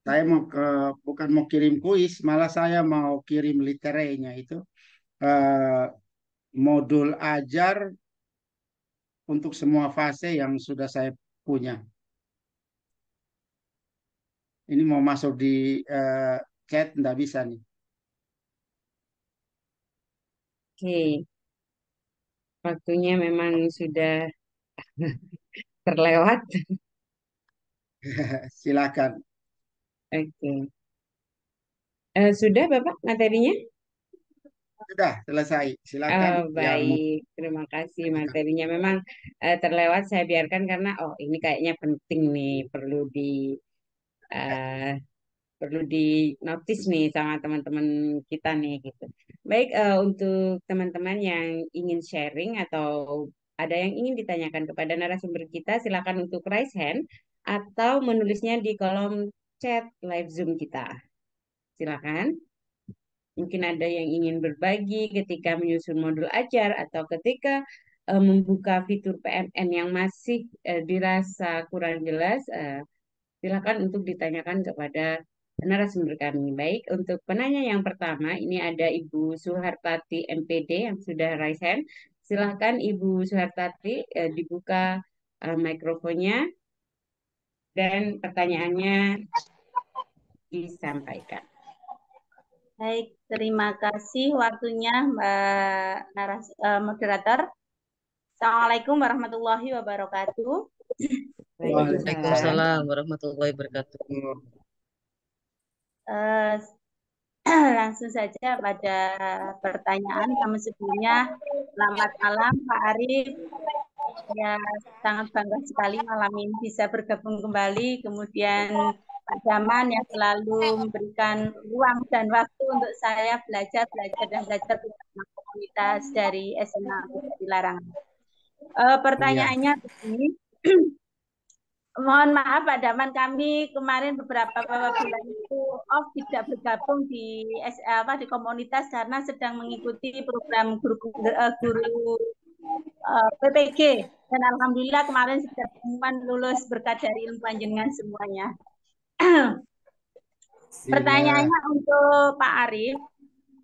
Saya mau ke bukan mau kirim kuis, malah saya mau kirim literenya itu uh, modul ajar untuk semua fase yang sudah saya punya. Ini mau masuk di uh, chat, nggak bisa nih. Oke, waktunya memang sudah [laughs] terlewat. [laughs] Silakan. Oke. Uh, sudah Bapak materinya? Sudah selesai. Silakan. Oh, baik, ya, terima kasih materinya. Memang uh, terlewat saya biarkan karena oh ini kayaknya penting nih perlu di uh, perlu di notis nih sama teman-teman kita nih gitu. Baik uh, untuk teman-teman yang ingin sharing atau ada yang ingin ditanyakan kepada narasumber kita silakan untuk raise hand atau menulisnya di kolom chat live Zoom kita. Silakan. Mungkin ada yang ingin berbagi ketika menyusun modul ajar atau ketika uh, membuka fitur PMN yang masih uh, dirasa kurang jelas, uh, silakan untuk ditanyakan kepada narasumber kami. Baik, untuk penanya yang pertama, ini ada Ibu Suhartati MPD yang sudah raise hand. Silahkan Ibu Suhartati eh, dibuka eh, mikrofonnya dan pertanyaannya disampaikan. Baik, terima kasih waktunya Mbak Naras, eh, moderator. Assalamualaikum warahmatullahi wabarakatuh. Waalaikumsalam warahmatullahi wabarakatuh. Eh, [clears throat] langsung saja pada pertanyaan kami sebelumnya. Selamat malam Pak Arief. Ya, sangat bangga sekali malam ini bisa bergabung kembali. Kemudian Pak Zaman yang selalu memberikan ruang dan waktu untuk saya belajar, belajar, dan belajar bersama komunitas dari SMA Dilarang. Uh, pertanyaannya begini, [clears throat] Mohon maaf Pak Daman, kami kemarin beberapa bulan itu off tidak bergabung di apa di komunitas karena sedang mengikuti program guru eh, guru eh, PPG dan alhamdulillah kemarin sudah teman lulus berkat dari ilmu panjenengan semuanya. Iya. Pertanyaannya untuk Pak Arif,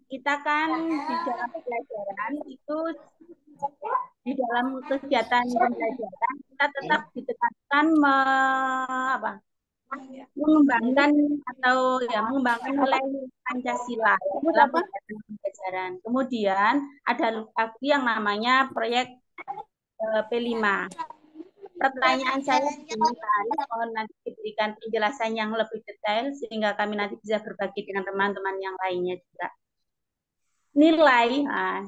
kita kan di dalam pelajaran itu di dalam kegiatan pembelajaran kita tetap iya. ditekankan me, apa, iya. mengembangkan atau ya mengembangkan nilai Pancasila dalam pembelajaran. Kemudian ada lagi yang namanya proyek e, P5. Pertanyaan saya ini mohon nanti diberikan penjelasan yang lebih detail sehingga kami nanti bisa berbagi dengan teman-teman yang lainnya juga. Nilai, nah,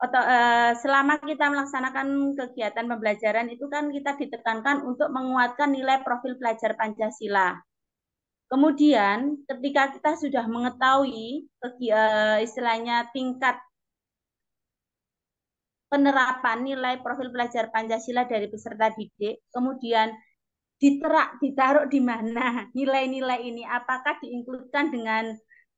Eh, selama kita melaksanakan kegiatan pembelajaran itu kan kita ditekankan untuk menguatkan nilai profil pelajar Pancasila. Kemudian ketika kita sudah mengetahui eh, istilahnya tingkat penerapan nilai profil pelajar Pancasila dari peserta didik, kemudian diterak ditaruh di mana [laughs] nilai-nilai ini apakah diinkludkan dengan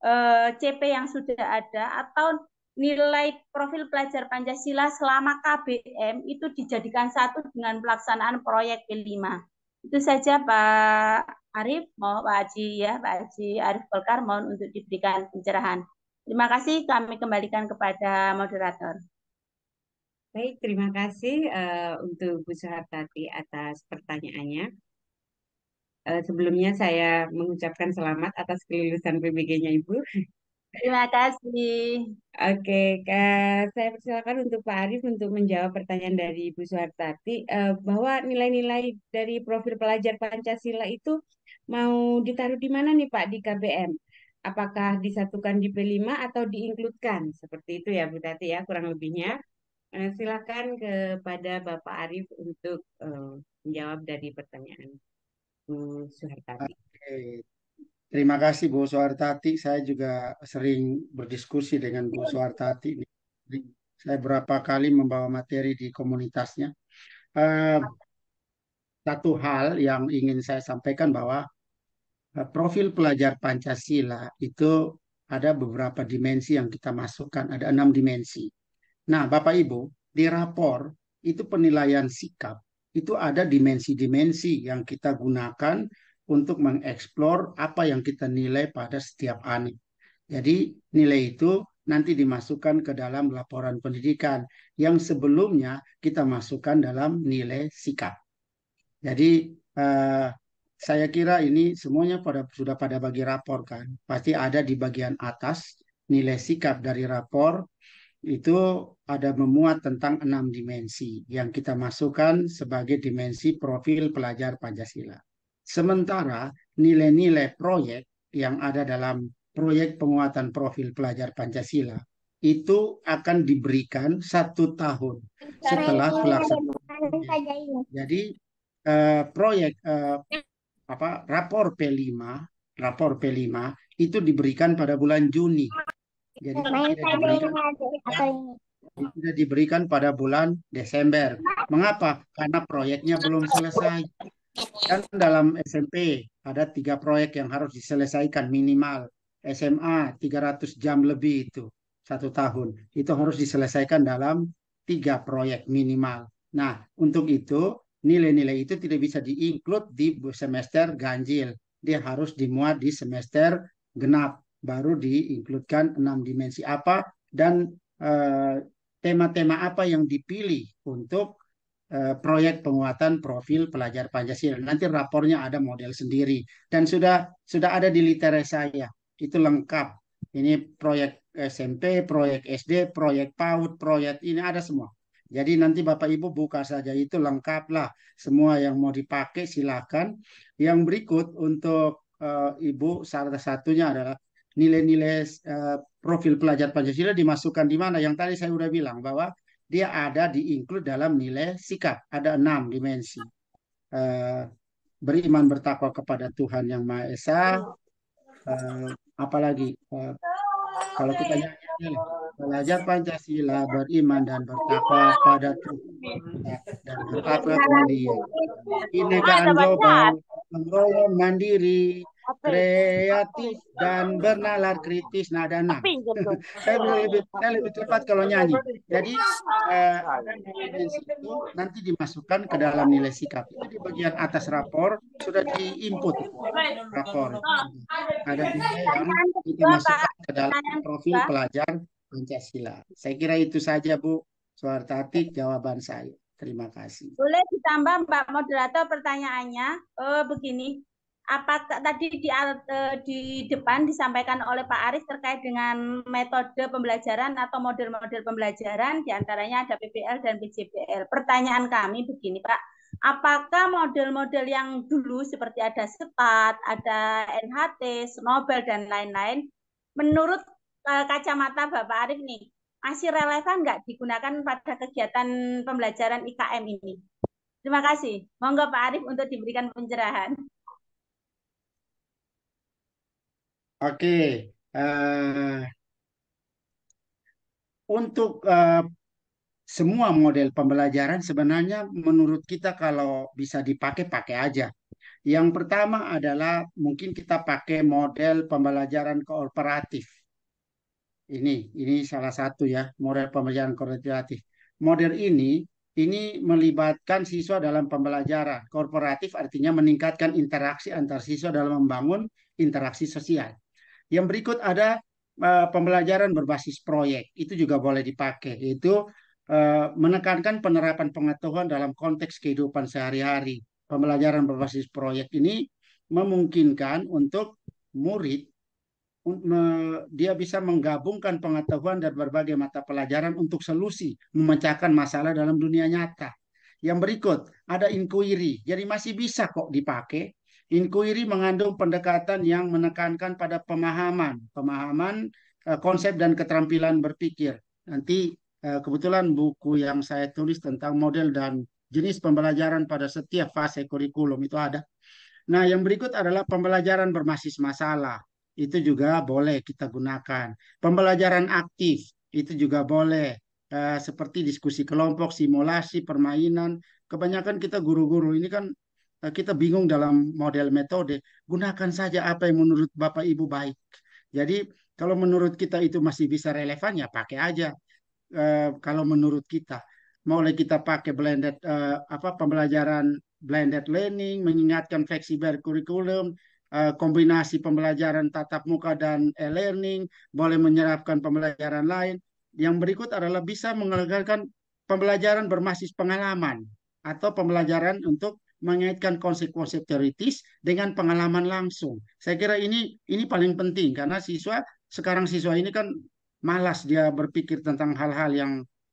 eh, CP yang sudah ada atau nilai profil pelajar Pancasila selama KBM itu dijadikan satu dengan pelaksanaan proyek P5. Itu saja Pak Arif, mau Pak Haji ya, Pak Haji Arif Golkar mohon untuk diberikan pencerahan. Terima kasih kami kembalikan kepada moderator. Baik, terima kasih uh, untuk Bu Suhartati atas pertanyaannya. Uh, sebelumnya saya mengucapkan selamat atas kelulusan PBG-nya Ibu. Terima kasih. Oke, Kak. Saya persilakan untuk Pak Arief untuk menjawab pertanyaan dari Bu Suhartati eh, bahwa nilai-nilai dari profil pelajar Pancasila itu mau ditaruh di mana nih Pak di KBM? Apakah disatukan di P5 atau diinkludkan? Seperti itu ya Bu Tati ya kurang lebihnya. Eh, silakan kepada Bapak Arief untuk eh, menjawab dari pertanyaan Bu Suhartati. Oke, Terima kasih Bu Soehartati. Saya juga sering berdiskusi dengan Bu Soehartati. Saya berapa kali membawa materi di komunitasnya. Eh, satu hal yang ingin saya sampaikan bahwa eh, profil pelajar Pancasila itu ada beberapa dimensi yang kita masukkan. Ada enam dimensi. Nah, Bapak Ibu, di rapor itu penilaian sikap itu ada dimensi-dimensi yang kita gunakan untuk mengeksplor apa yang kita nilai pada setiap anak. Jadi nilai itu nanti dimasukkan ke dalam laporan pendidikan yang sebelumnya kita masukkan dalam nilai sikap. Jadi eh, saya kira ini semuanya pada sudah pada bagi rapor kan. Pasti ada di bagian atas nilai sikap dari rapor itu ada memuat tentang enam dimensi yang kita masukkan sebagai dimensi profil pelajar Pancasila. Sementara nilai-nilai proyek yang ada dalam proyek penguatan profil pelajar Pancasila itu akan diberikan satu tahun setelah pelaksanaan. Jadi eh, proyek eh, apa rapor P5, rapor P5 itu diberikan pada bulan Juni. Jadi sudah diberikan pada bulan Desember. Mengapa? Karena proyeknya belum selesai. Dan dalam SMP ada tiga proyek yang harus diselesaikan minimal. SMA 300 jam lebih itu satu tahun. Itu harus diselesaikan dalam tiga proyek minimal. Nah, untuk itu nilai-nilai itu tidak bisa diinclude di semester ganjil. Dia harus dimuat di semester genap. Baru diinkludkan enam dimensi apa dan eh, tema-tema eh, tema -tema apa yang dipilih untuk Eh, proyek penguatan profil pelajar Pancasila. Nanti rapornya ada model sendiri dan sudah sudah ada di litera saya. Itu lengkap. Ini proyek SMP, proyek SD, proyek PAUD, proyek ini ada semua. Jadi nanti Bapak Ibu buka saja itu lengkaplah semua yang mau dipakai silakan. Yang berikut untuk uh, Ibu salah satunya adalah nilai-nilai uh, profil pelajar Pancasila dimasukkan di mana? Yang tadi saya sudah bilang bahwa dia ada di include dalam nilai sikap. Ada enam dimensi. Uh, beriman bertakwa kepada Tuhan yang Maha Esa. Uh, eh, apalagi uh, eh, kalau kita lihat belajar Pancasila, beriman dan bertakwa pada Tuhan dan bertakwa kemuliaan. Ini kan keanggoban Mengroyo mandiri, kreatif dan bernalar kritis nada nah. [laughs] saya lebih saya lebih cepat kalau nyanyi. Jadi eh, itu nanti dimasukkan ke dalam nilai sikap. Itu di bagian atas rapor sudah diinput rapor. Ada di yang kita masukkan ke dalam profil pelajar Pancasila. Saya kira itu saja Bu suara Suartatik jawaban saya. Terima kasih. Boleh ditambah Mbak Moderator pertanyaannya? Eh, begini, apa tadi di, eh, di depan disampaikan oleh Pak Aris terkait dengan metode pembelajaran atau model-model pembelajaran, diantaranya ada PBL dan PJBL. Pertanyaan kami begini Pak, apakah model-model yang dulu seperti ada setat, ada NHT, Snowball, dan lain-lain, menurut eh, kacamata Bapak Arif nih, masih relevan nggak digunakan pada kegiatan pembelajaran IKM ini? Terima kasih. Monggo Pak Arief untuk diberikan pencerahan. Oke. Uh, untuk uh, semua model pembelajaran sebenarnya menurut kita kalau bisa dipakai, pakai aja. Yang pertama adalah mungkin kita pakai model pembelajaran kooperatif ini ini salah satu ya model pembelajaran korporatif. Model ini ini melibatkan siswa dalam pembelajaran. Korporatif artinya meningkatkan interaksi antar siswa dalam membangun interaksi sosial. Yang berikut ada uh, pembelajaran berbasis proyek. Itu juga boleh dipakai, yaitu uh, menekankan penerapan pengetahuan dalam konteks kehidupan sehari-hari. Pembelajaran berbasis proyek ini memungkinkan untuk murid dia bisa menggabungkan pengetahuan dan berbagai mata pelajaran untuk solusi memecahkan masalah dalam dunia nyata. Yang berikut ada inquiry. Jadi masih bisa kok dipakai. Inquiry mengandung pendekatan yang menekankan pada pemahaman, pemahaman eh, konsep dan keterampilan berpikir. Nanti eh, kebetulan buku yang saya tulis tentang model dan jenis pembelajaran pada setiap fase kurikulum itu ada. Nah, yang berikut adalah pembelajaran bermasis masalah itu juga boleh kita gunakan. Pembelajaran aktif itu juga boleh. Uh, seperti diskusi kelompok, simulasi, permainan. Kebanyakan kita guru-guru ini kan uh, kita bingung dalam model metode. Gunakan saja apa yang menurut Bapak Ibu baik. Jadi kalau menurut kita itu masih bisa relevan ya pakai aja. Uh, kalau menurut kita mau kita pakai blended apa pembelajaran blended learning, mengingatkan fleksibel kurikulum, Eh, kombinasi pembelajaran tatap muka dan e-learning, boleh menyerapkan pembelajaran lain. Yang berikut adalah bisa mengadakan pembelajaran berbasis pengalaman atau pembelajaran untuk mengaitkan konsep-konsep teoritis dengan pengalaman langsung. Saya kira ini ini paling penting karena siswa sekarang siswa ini kan malas dia berpikir tentang hal-hal yang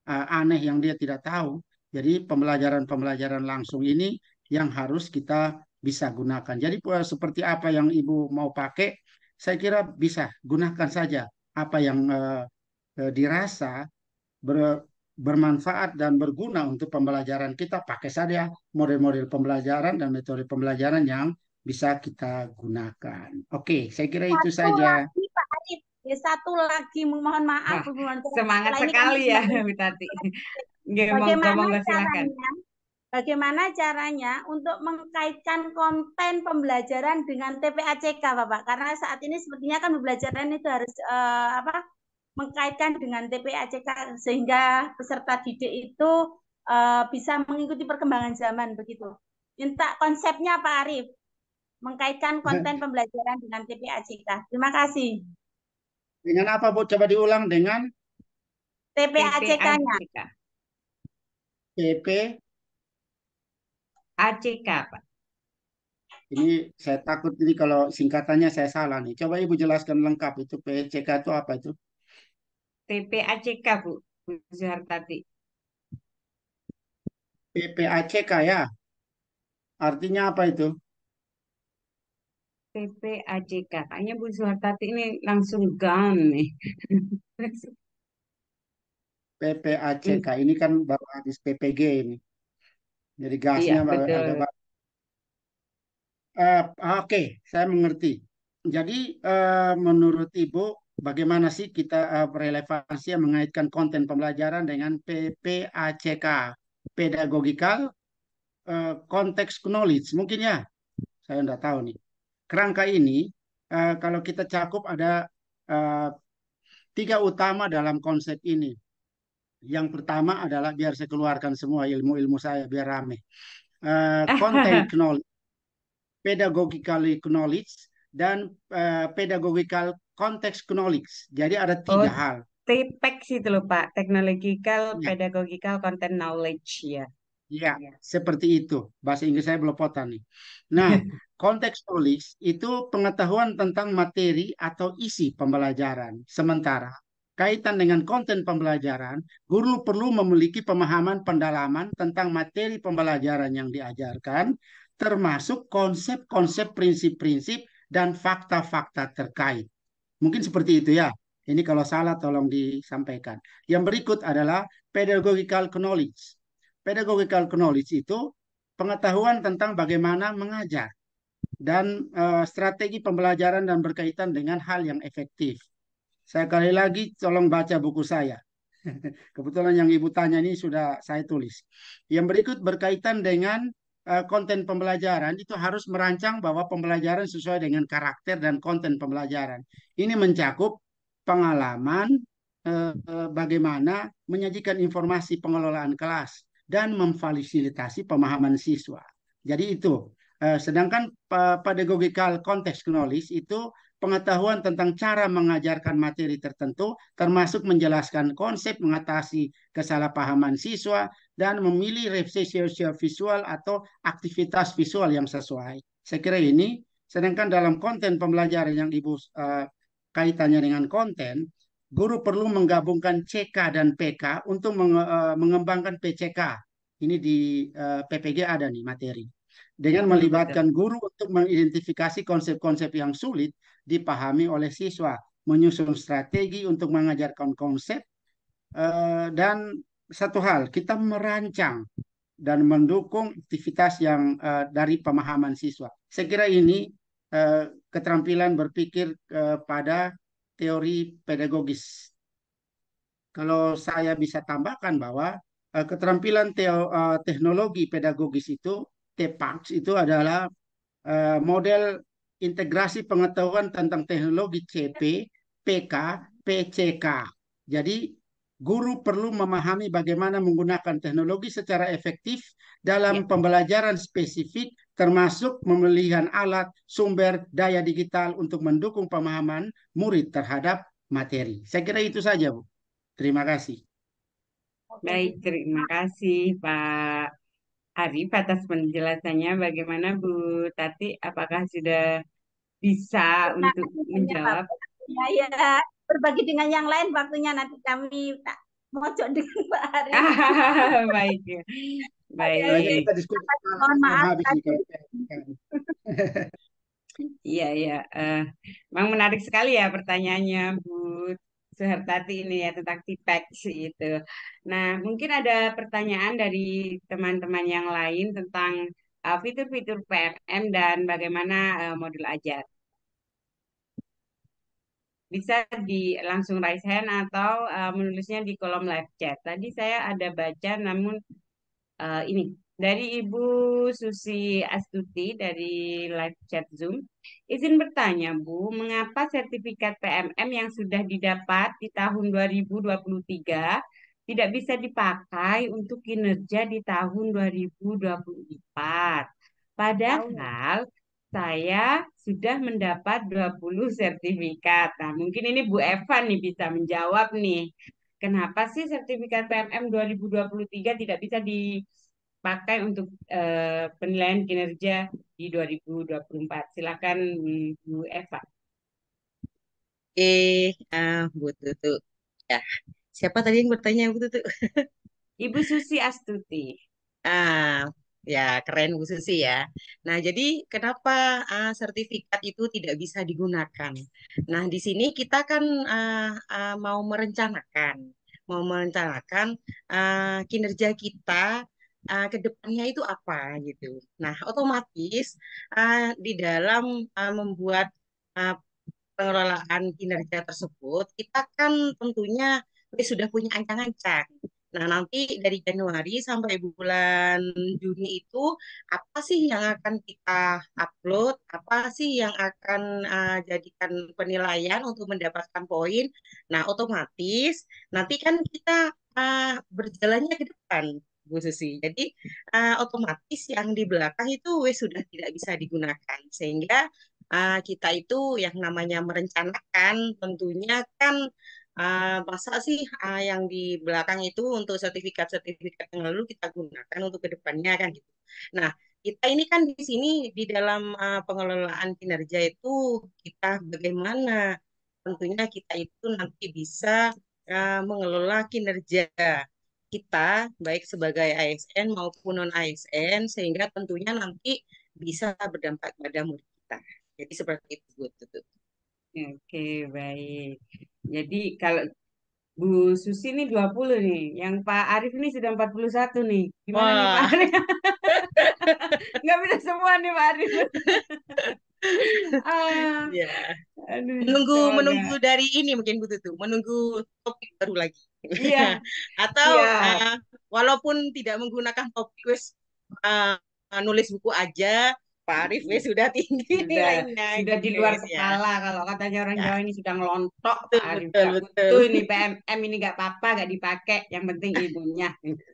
uh, aneh yang dia tidak tahu. Jadi pembelajaran-pembelajaran langsung ini yang harus kita bisa gunakan. Jadi eh, seperti apa yang Ibu mau pakai, saya kira bisa gunakan saja apa yang eh, eh, dirasa ber, bermanfaat dan berguna untuk pembelajaran kita. Pakai saja model-model pembelajaran dan metode pembelajaran yang bisa kita gunakan. Oke, saya kira satu itu saja. Lagi, Pak Arif. Ya, satu lagi mohon maaf. Nah, semangat sekali kan ya, Bu Tati. Bagaimana caranya? Bagaimana caranya untuk mengkaitkan konten pembelajaran dengan TPACK, Bapak? Karena saat ini sepertinya kan pembelajaran itu harus eh, apa? mengkaitkan dengan TPACK sehingga peserta didik itu eh, bisa mengikuti perkembangan zaman begitu. Minta konsepnya Pak Arif mengkaitkan iya. konten ya. pembelajaran dengan TPACK. Terima kasih. Dengan apa Bu? Coba diulang dengan TPACK-nya. TP ACK Pak. Ini saya takut ini kalau singkatannya saya salah nih. Coba Ibu jelaskan lengkap itu PCK itu apa itu? PPACK Bu, Bu Suhartati. PPACK ya? Artinya apa itu? PPACK. Kayaknya Bu Suhartati ini langsung gam nih. PPACK. Ini kan baru habis PPG ini. Jadi gasnya iya, betul. ada Uh, eh, Oke, okay, saya mengerti. Jadi uh, menurut Ibu, bagaimana sih kita uh, eh, relevansi yang mengaitkan konten pembelajaran dengan PPACK, Pedagogical uh, Context Knowledge? Mungkin ya, saya nggak tahu nih. Kerangka ini, uh, kalau kita cakup ada uh, tiga utama dalam konsep ini yang pertama adalah biar saya keluarkan semua ilmu-ilmu saya biar rame. Uh, content knowledge, pedagogical knowledge, dan uh, pedagogical context knowledge. Jadi ada oh, tiga oh, hal. TPEX itu loh Pak, technological, yeah. pedagogical, content knowledge iya. ya. Ya, ya, seperti itu. Bahasa Inggris saya belepotan nih. Nah, konteks [laughs] knowledge itu pengetahuan tentang materi atau isi pembelajaran sementara kaitan dengan konten pembelajaran, guru perlu memiliki pemahaman pendalaman tentang materi pembelajaran yang diajarkan, termasuk konsep-konsep prinsip-prinsip dan fakta-fakta terkait. Mungkin seperti itu ya. Ini kalau salah tolong disampaikan. Yang berikut adalah pedagogical knowledge. Pedagogical knowledge itu pengetahuan tentang bagaimana mengajar dan uh, strategi pembelajaran dan berkaitan dengan hal yang efektif. Saya kali lagi tolong baca buku saya. [laughs] Kebetulan yang Ibu tanya ini sudah saya tulis. Yang berikut berkaitan dengan eh, konten pembelajaran itu harus merancang bahwa pembelajaran sesuai dengan karakter dan konten pembelajaran. Ini mencakup pengalaman eh, eh, bagaimana menyajikan informasi pengelolaan kelas dan memfasilitasi pemahaman siswa. Jadi itu. Sedangkan pedagogical context knowledge itu pengetahuan tentang cara mengajarkan materi tertentu, termasuk menjelaskan konsep mengatasi kesalahpahaman siswa, dan memilih refleksi visual atau aktivitas visual yang sesuai. Saya kira ini, sedangkan dalam konten pembelajaran yang Ibu uh, kaitannya dengan konten, guru perlu menggabungkan CK dan PK untuk menge uh, mengembangkan PCK. Ini di uh, eh, PPG ada nih materi dengan iya, melibatkan guru untuk mengidentifikasi konsep-konsep yang sulit dipahami oleh siswa, menyusun strategi untuk mengajarkan konsep, eh, dan satu hal, kita merancang dan mendukung aktivitas yang eh, dari pemahaman siswa. Saya kira ini eh, keterampilan berpikir pada teori pedagogis. Kalau saya bisa tambahkan bahwa keterampilan teo, teknologi pedagogis itu TPAX itu adalah eh, model integrasi pengetahuan tentang teknologi CP, PK, PCK. Jadi guru perlu memahami bagaimana menggunakan teknologi secara efektif dalam ya. pembelajaran spesifik termasuk pemilihan alat, sumber daya digital untuk mendukung pemahaman murid terhadap materi. Saya kira itu saja, Bu. Terima kasih. Baik, terima kasih, Pak Arif atas penjelasannya. Bagaimana Bu Tati? Apakah sudah bisa nah, untuk menjawab? Ya, ya, berbagi dengan yang lain waktunya nanti kami tak mojok [laughs] dengan Pak Arif. [laughs] Baik ya. Baik. Kita diskusi. Mohon maaf. Gitu. [laughs] Iya, iya. Uh, memang menarik sekali ya pertanyaannya, Bu Suhartati ini ya tentang Tipex itu. Nah, mungkin ada pertanyaan dari teman-teman yang lain tentang uh, fitur-fitur uh, PMM dan bagaimana uh, modul ajar. Bisa di langsung raise hand atau uh, menulisnya di kolom live chat. Tadi saya ada baca namun uh, ini dari Ibu Susi Astuti dari live chat Zoom. Izin bertanya Bu, mengapa sertifikat PMM yang sudah didapat di tahun 2023 tidak bisa dipakai untuk kinerja di tahun 2024? Padahal saya sudah mendapat 20 sertifikat. Nah, mungkin ini Bu Evan nih bisa menjawab nih. Kenapa sih sertifikat PMM 2023 tidak bisa di pakai untuk uh, penilaian kinerja di 2024. Silakan Bu Eva. Oke, uh, Bu Tutu. Ya, siapa tadi yang bertanya Bu Tutu? [laughs] Ibu Susi Astuti. Ah, ya keren Bu Susi ya. Nah, jadi kenapa uh, sertifikat itu tidak bisa digunakan? Nah, di sini kita kan uh, uh, mau merencanakan, mau merencanakan uh, kinerja kita uh, eh, kedepannya itu apa gitu. Nah, otomatis uh, di dalam uh, membuat uh, pengelolaan kinerja tersebut, kita kan tentunya sudah punya ancang-ancang. Nah, nanti dari Januari sampai bulan Juni itu, apa sih yang akan kita upload? Apa sih yang akan uh, jadikan penilaian untuk mendapatkan poin? Nah, otomatis nanti kan kita uh, berjalannya ke depan Bu Susi. Jadi uh, otomatis yang di belakang itu wis sudah tidak bisa digunakan sehingga uh, kita itu yang namanya merencanakan tentunya kan Uh, masa sih uh, yang di belakang itu untuk sertifikat-sertifikat yang lalu kita gunakan untuk kedepannya kan gitu. Nah kita ini kan di sini di dalam uh, pengelolaan kinerja itu kita bagaimana tentunya kita itu nanti bisa uh, mengelola kinerja kita baik sebagai ASN maupun non ASN sehingga tentunya nanti bisa berdampak pada murid kita. Jadi seperti itu Bu Tutut. Oke, baik. Jadi kalau Bu Susi ini 20 nih, yang Pak Arif ini sudah 41 nih. Gimana Wah. nih Pak Arif? [laughs] Nggak bisa semua nih Pak Arif. ah, Ya. aduh, menunggu menunggu dari ini mungkin Bu Tutu, menunggu topik baru lagi. Iya. [laughs] Atau ya. uh, walaupun tidak menggunakan topik quiz uh, nulis buku aja Pak Arif ya iya. sudah tinggi sudah, nilainya. [laughs] Sudah di luar ya. kepala kalau katanya orang ya. Jawa ini sudah ngelontok betul, Pak Arif. Betul, betul. Tuh ini PMM ini nggak apa-apa nggak dipakai, yang penting ibunya [laughs]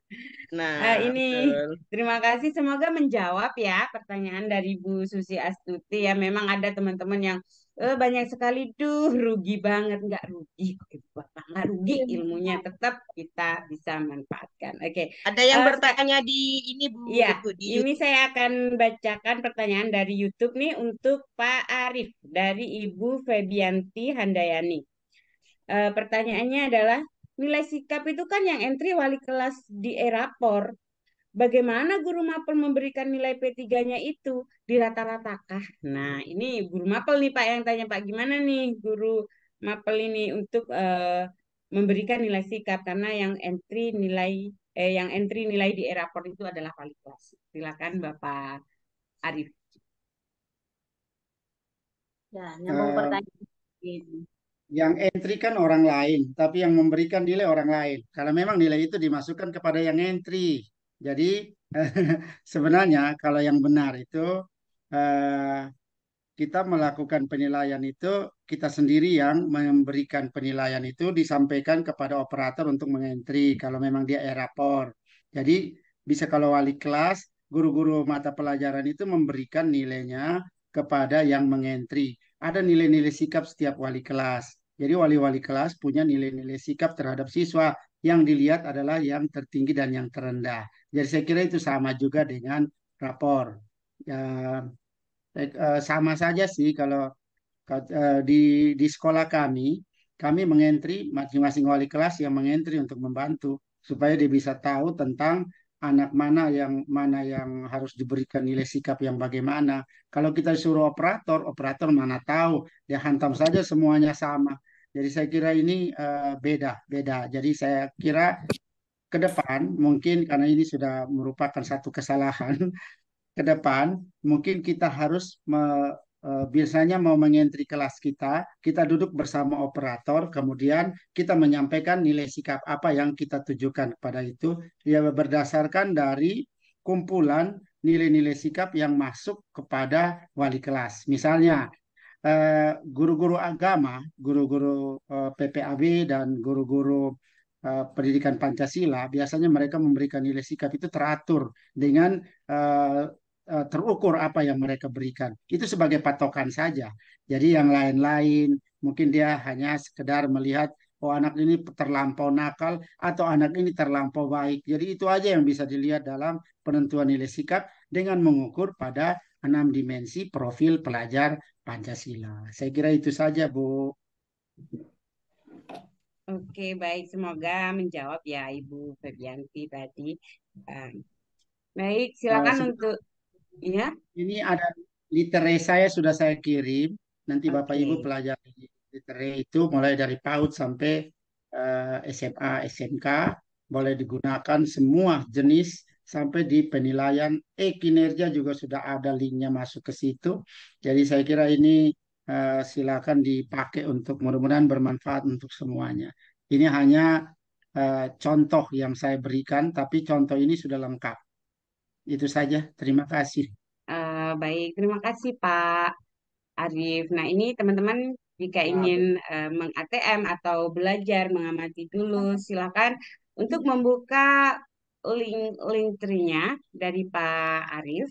Nah, uh, ini betul. terima kasih semoga menjawab ya pertanyaan dari Bu Susi Astuti ya. Memang ada teman-teman yang eh, banyak sekali duh rugi banget nggak rugi kok nggak rugi iya, ilmunya tetap kita bisa manfaatkan. Oke. Okay. Ada yang uh, bertanya di ini Bu. Iya. Bu, di ini YouTube. saya akan bacakan pertanyaan dari YouTube nih untuk Pak Arif dari Ibu Febianti Handayani. Uh, pertanyaannya adalah nilai sikap itu kan yang entry wali kelas di erapor. Bagaimana guru mapel memberikan nilai P3-nya itu di rata-rata ratakah Nah, ini guru mapel nih Pak yang tanya Pak, gimana nih guru mapel ini untuk uh, memberikan nilai sikap karena yang entry nilai eh, yang entry nilai di e port itu adalah validasi. Silakan Bapak Arif. Ya, nyambung uh, pertanyaan. Yang entry kan orang lain, tapi yang memberikan nilai orang lain. Karena memang nilai itu dimasukkan kepada yang entry. Jadi [laughs] sebenarnya kalau yang benar itu eh, kita melakukan penilaian itu kita sendiri yang memberikan penilaian itu disampaikan kepada operator untuk mengentri kalau memang dia erapor, Jadi bisa kalau wali kelas, guru-guru mata pelajaran itu memberikan nilainya kepada yang mengentri. Ada nilai-nilai sikap setiap wali kelas. Jadi wali-wali kelas punya nilai-nilai sikap terhadap siswa yang dilihat adalah yang tertinggi dan yang terendah. Jadi saya kira itu sama juga dengan rapor. Ya, Eh, sama saja sih kalau eh, di di sekolah kami kami mengentri masing-masing wali kelas yang mengentri untuk membantu supaya dia bisa tahu tentang anak mana yang mana yang harus diberikan nilai sikap yang bagaimana. Kalau kita suruh operator, operator mana tahu dia ya, hantam saja semuanya sama. Jadi saya kira ini eh, beda, beda. Jadi saya kira ke depan mungkin karena ini sudah merupakan satu kesalahan ke depan mungkin kita harus me, e, biasanya mau mengentri kelas kita, kita duduk bersama operator, kemudian kita menyampaikan nilai sikap apa yang kita tujukan kepada itu, ya berdasarkan dari kumpulan nilai-nilai sikap yang masuk kepada wali kelas. Misalnya, e, guru-guru agama, guru-guru e, PPAB dan guru-guru pendidikan Pancasila biasanya mereka memberikan nilai sikap itu teratur dengan uh, Eh, terukur apa yang mereka berikan. Itu sebagai patokan saja. Jadi yang lain-lain mungkin dia hanya sekedar melihat oh anak ini terlampau nakal atau anak ini terlampau baik. Jadi itu aja yang bisa dilihat dalam penentuan nilai sikap dengan mengukur pada enam dimensi profil pelajar Pancasila. Saya kira itu saja, Bu. Oke, baik. Semoga menjawab ya Ibu Febianti tadi. Baik, silakan nah, untuk Ya. Ini ada literasi saya sudah saya kirim. Nanti okay. Bapak Ibu pelajari literasi itu mulai dari PAUD sampai uh, eh, SMA, SMK boleh digunakan semua jenis sampai di penilaian e-kinerja juga sudah ada linknya masuk ke situ. Jadi saya kira ini uh, silakan dipakai untuk mudah-mudahan bermanfaat untuk semuanya. Ini hanya uh, contoh yang saya berikan, tapi contoh ini sudah lengkap. Itu saja. Terima kasih. Uh, baik, terima kasih Pak Arif. Nah, ini teman-teman jika ingin uh, eh, meng-ATM atau belajar mengamati dulu, silakan untuk membuka link link trinya dari Pak Arif.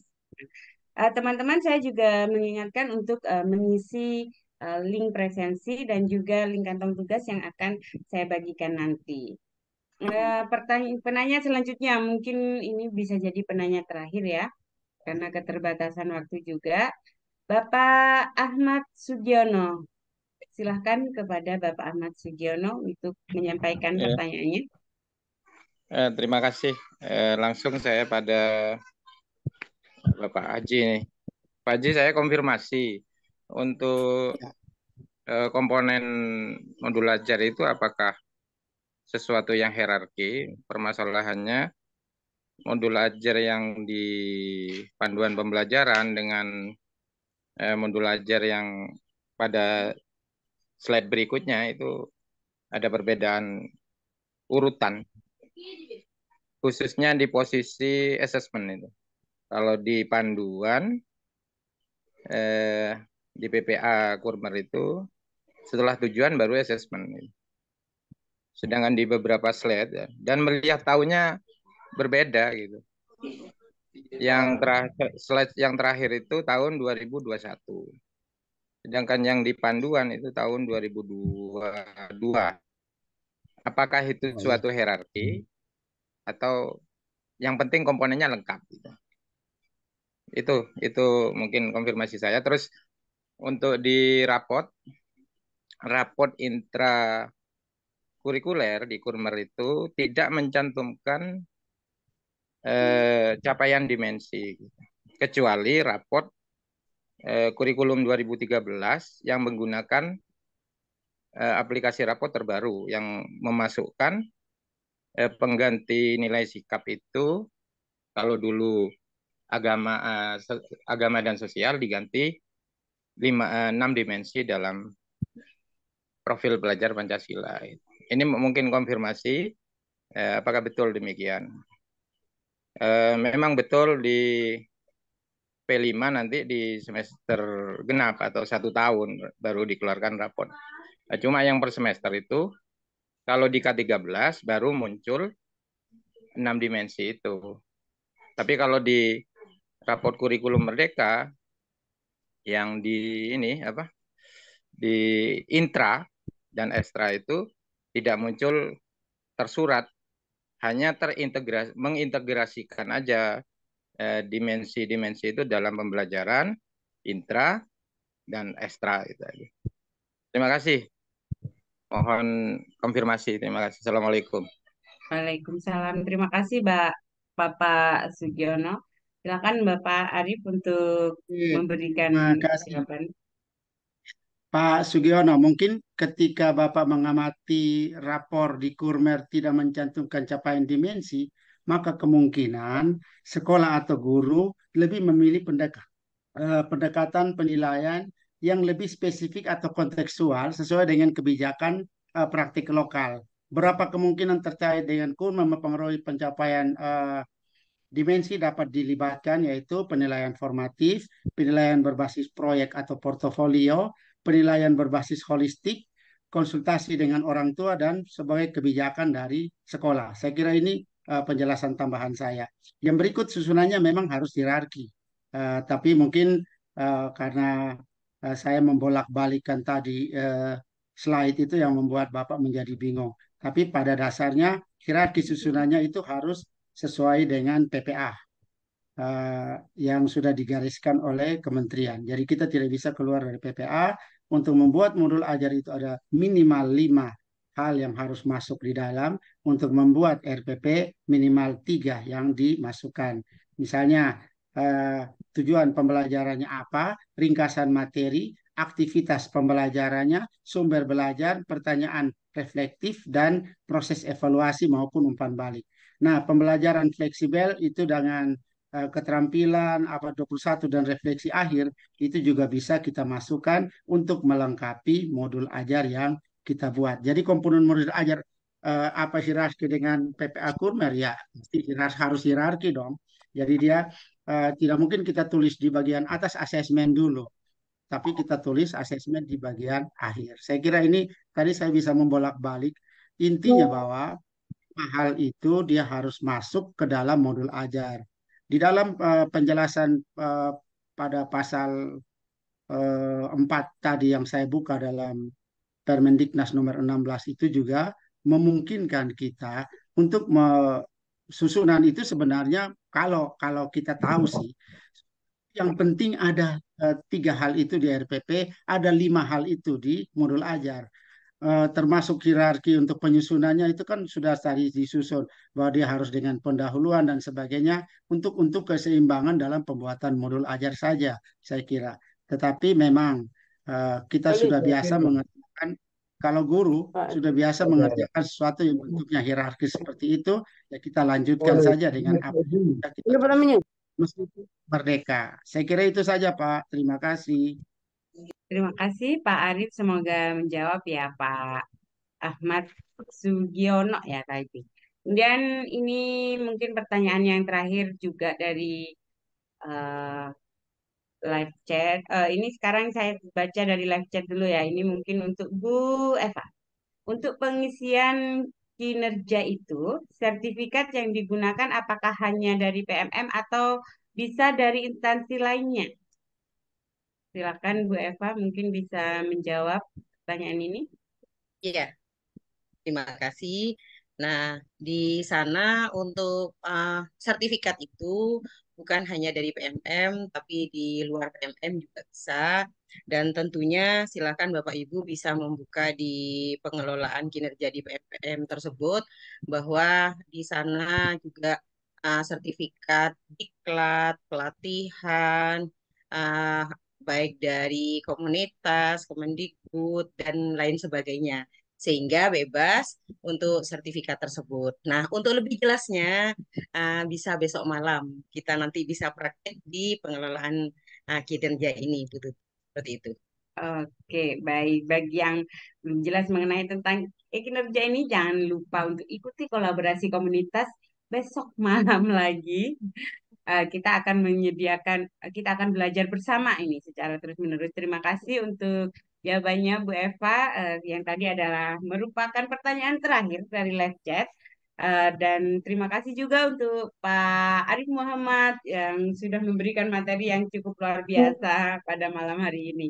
Eh, teman-teman, uh, saya juga mengingatkan untuk uh, mengisi uh, link presensi dan juga link kantong tugas yang akan saya bagikan nanti. Eh, pertanyaan penanya selanjutnya mungkin ini bisa jadi penanya terakhir ya, karena keterbatasan waktu juga. Bapak Ahmad Sugiono, silahkan kepada Bapak Ahmad Sugiono untuk menyampaikan ya. pertanyaannya. Eh, terima kasih. Eh, langsung saya pada Bapak Haji nih. Pak Haji saya konfirmasi untuk ya. eh, komponen modul ajar itu apakah sesuatu yang hierarki, permasalahannya modul ajar yang di panduan pembelajaran dengan eh, modul ajar yang pada slide berikutnya itu ada perbedaan urutan khususnya di posisi assessment itu. Kalau di panduan eh, di PPA Kurmer itu setelah tujuan baru assessment sedangkan di beberapa slide ya. dan melihat tahunnya berbeda gitu. Yang terakhir slide yang terakhir itu tahun 2021. Sedangkan yang di panduan itu tahun 2022. Apakah itu oh, iya. suatu hierarki atau yang penting komponennya lengkap gitu. Itu itu mungkin konfirmasi saya. Terus untuk di rapot rapot intra kurikuler di Kurmer itu tidak mencantumkan eh, hmm. capaian dimensi kecuali raport eh, kurikulum 2013 yang menggunakan eh, aplikasi raport terbaru yang memasukkan eh, pengganti nilai sikap itu kalau dulu agama eh, agama dan sosial diganti lima eh, enam dimensi dalam profil belajar Pancasila. itu. Ini mungkin konfirmasi eh, apakah betul demikian. Eh, memang betul di P5 nanti di semester genap atau satu tahun baru dikeluarkan rapor. Eh, nah, cuma yang per semester itu kalau di K13 baru muncul enam dimensi itu. Tapi kalau di rapor kurikulum merdeka yang di ini apa di intra dan ekstra itu tidak muncul tersurat, hanya terintegrasi mengintegrasikan aja eh, dimensi-dimensi eh, itu dalam pembelajaran intra dan ekstra itu aja. Terima kasih. Mohon konfirmasi. Terima kasih. Assalamualaikum. Waalaikumsalam. Terima kasih, pak Bapak Sugiono. Silakan Bapak Arif untuk iya, memberikan jawaban. Pak Sugiono, mungkin ketika Bapak mengamati rapor di Kurmer tidak mencantumkan capaian dimensi, maka kemungkinan sekolah atau guru lebih memilih pendekat, eh, pendekatan penilaian yang lebih spesifik atau kontekstual sesuai dengan kebijakan eh, praktik lokal. Berapa kemungkinan terkait dengan kurma mempengaruhi pencapaian eh, dimensi dapat dilibatkan yaitu penilaian formatif, penilaian berbasis proyek atau portofolio, penilaian berbasis holistik, konsultasi dengan orang tua, dan sebagai kebijakan dari sekolah. Saya kira ini uh, penjelasan tambahan saya. Yang berikut susunannya memang harus hierarki. Uh, tapi mungkin uh, karena uh, saya membolak balikan tadi uh, slide itu yang membuat Bapak menjadi bingung. Tapi pada dasarnya hierarki susunannya itu harus sesuai dengan PPA uh, yang sudah digariskan oleh kementerian. Jadi kita tidak bisa keluar dari PPA untuk membuat modul ajar itu ada minimal lima hal yang harus masuk di dalam. Untuk membuat RPP minimal tiga yang dimasukkan. Misalnya eh, tujuan pembelajarannya apa, ringkasan materi, aktivitas pembelajarannya, sumber belajar, pertanyaan reflektif, dan proses evaluasi maupun umpan balik. Nah, pembelajaran fleksibel itu dengan Eh, keterampilan apa 21 dan refleksi akhir itu juga bisa kita masukkan untuk melengkapi modul ajar yang kita buat. Jadi komponen modul ajar eh, apa hierarki dengan PPA Kurmer ya hierarki harus hierarki dong. Jadi dia eh, tidak mungkin kita tulis di bagian atas asesmen dulu, tapi kita tulis asesmen di bagian akhir. Saya kira ini tadi saya bisa membolak-balik intinya bahwa hal itu dia harus masuk ke dalam modul ajar di dalam uh, penjelasan uh, pada pasal uh, eh, 4 tadi yang saya buka dalam Permendiknas nomor 16 itu juga memungkinkan kita untuk me susunan itu sebenarnya kalau kalau kita tahu sih yang penting ada uh, tiga hal itu di RPP, ada lima hal itu di modul ajar. Eh, termasuk hierarki untuk penyusunannya itu kan sudah tadi disusun bahwa dia harus dengan pendahuluan dan sebagainya untuk untuk keseimbangan dalam pembuatan modul ajar saja saya kira. Tetapi memang eh, kita sudah biasa mengerjakan kalau guru sudah biasa mengerjakan sesuatu yang bentuknya hierarki seperti itu ya kita lanjutkan saja dengan apa kita meskipun merdeka. Saya kira itu saja Pak. Terima kasih. Terima kasih Pak Arif, semoga menjawab ya Pak Ahmad Sugiono ya tadi. Kemudian ini mungkin pertanyaan yang terakhir juga dari uh, live chat. Uh, ini sekarang saya baca dari live chat dulu ya. Ini mungkin untuk Bu Eva. Untuk pengisian kinerja itu, sertifikat yang digunakan apakah hanya dari PMM atau bisa dari instansi lainnya? Silakan Bu Eva mungkin bisa menjawab pertanyaan ini. Iya, terima kasih. Nah, di sana untuk uh, sertifikat itu bukan hanya dari PMM, tapi di luar PMM juga bisa. Dan tentunya silakan Bapak Ibu bisa membuka di pengelolaan kinerja di PMM tersebut bahwa di sana juga uh, sertifikat diklat, pelatihan, uh, baik dari komunitas, Kemendikbud, dan lain sebagainya sehingga bebas untuk sertifikat tersebut. Nah, untuk lebih jelasnya uh, bisa besok malam kita nanti bisa praktek di pengelolaan uh, kinerja ini, gitu. seperti itu. Oke, baik. Bagi yang belum jelas mengenai tentang kinerja ini, jangan lupa untuk ikuti kolaborasi komunitas besok malam lagi Eh, kita akan menyediakan eh, kita akan belajar bersama ini secara terus menerus. Terima kasih untuk jawabannya Bu Eva eh, yang tadi adalah merupakan pertanyaan terakhir dari live chat. dan terima kasih juga untuk Pak Arif Muhammad yang sudah memberikan materi yang cukup luar biasa pada malam hari ini.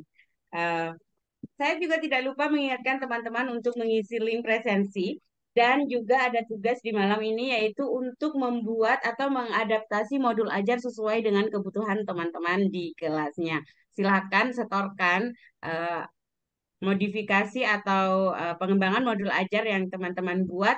saya juga tidak lupa mengingatkan teman-teman untuk mengisi link presensi dan juga ada tugas di malam ini yaitu untuk membuat atau mengadaptasi modul ajar sesuai dengan kebutuhan teman-teman di kelasnya. Silahkan setorkan uh, modifikasi atau uh, pengembangan modul ajar yang teman-teman buat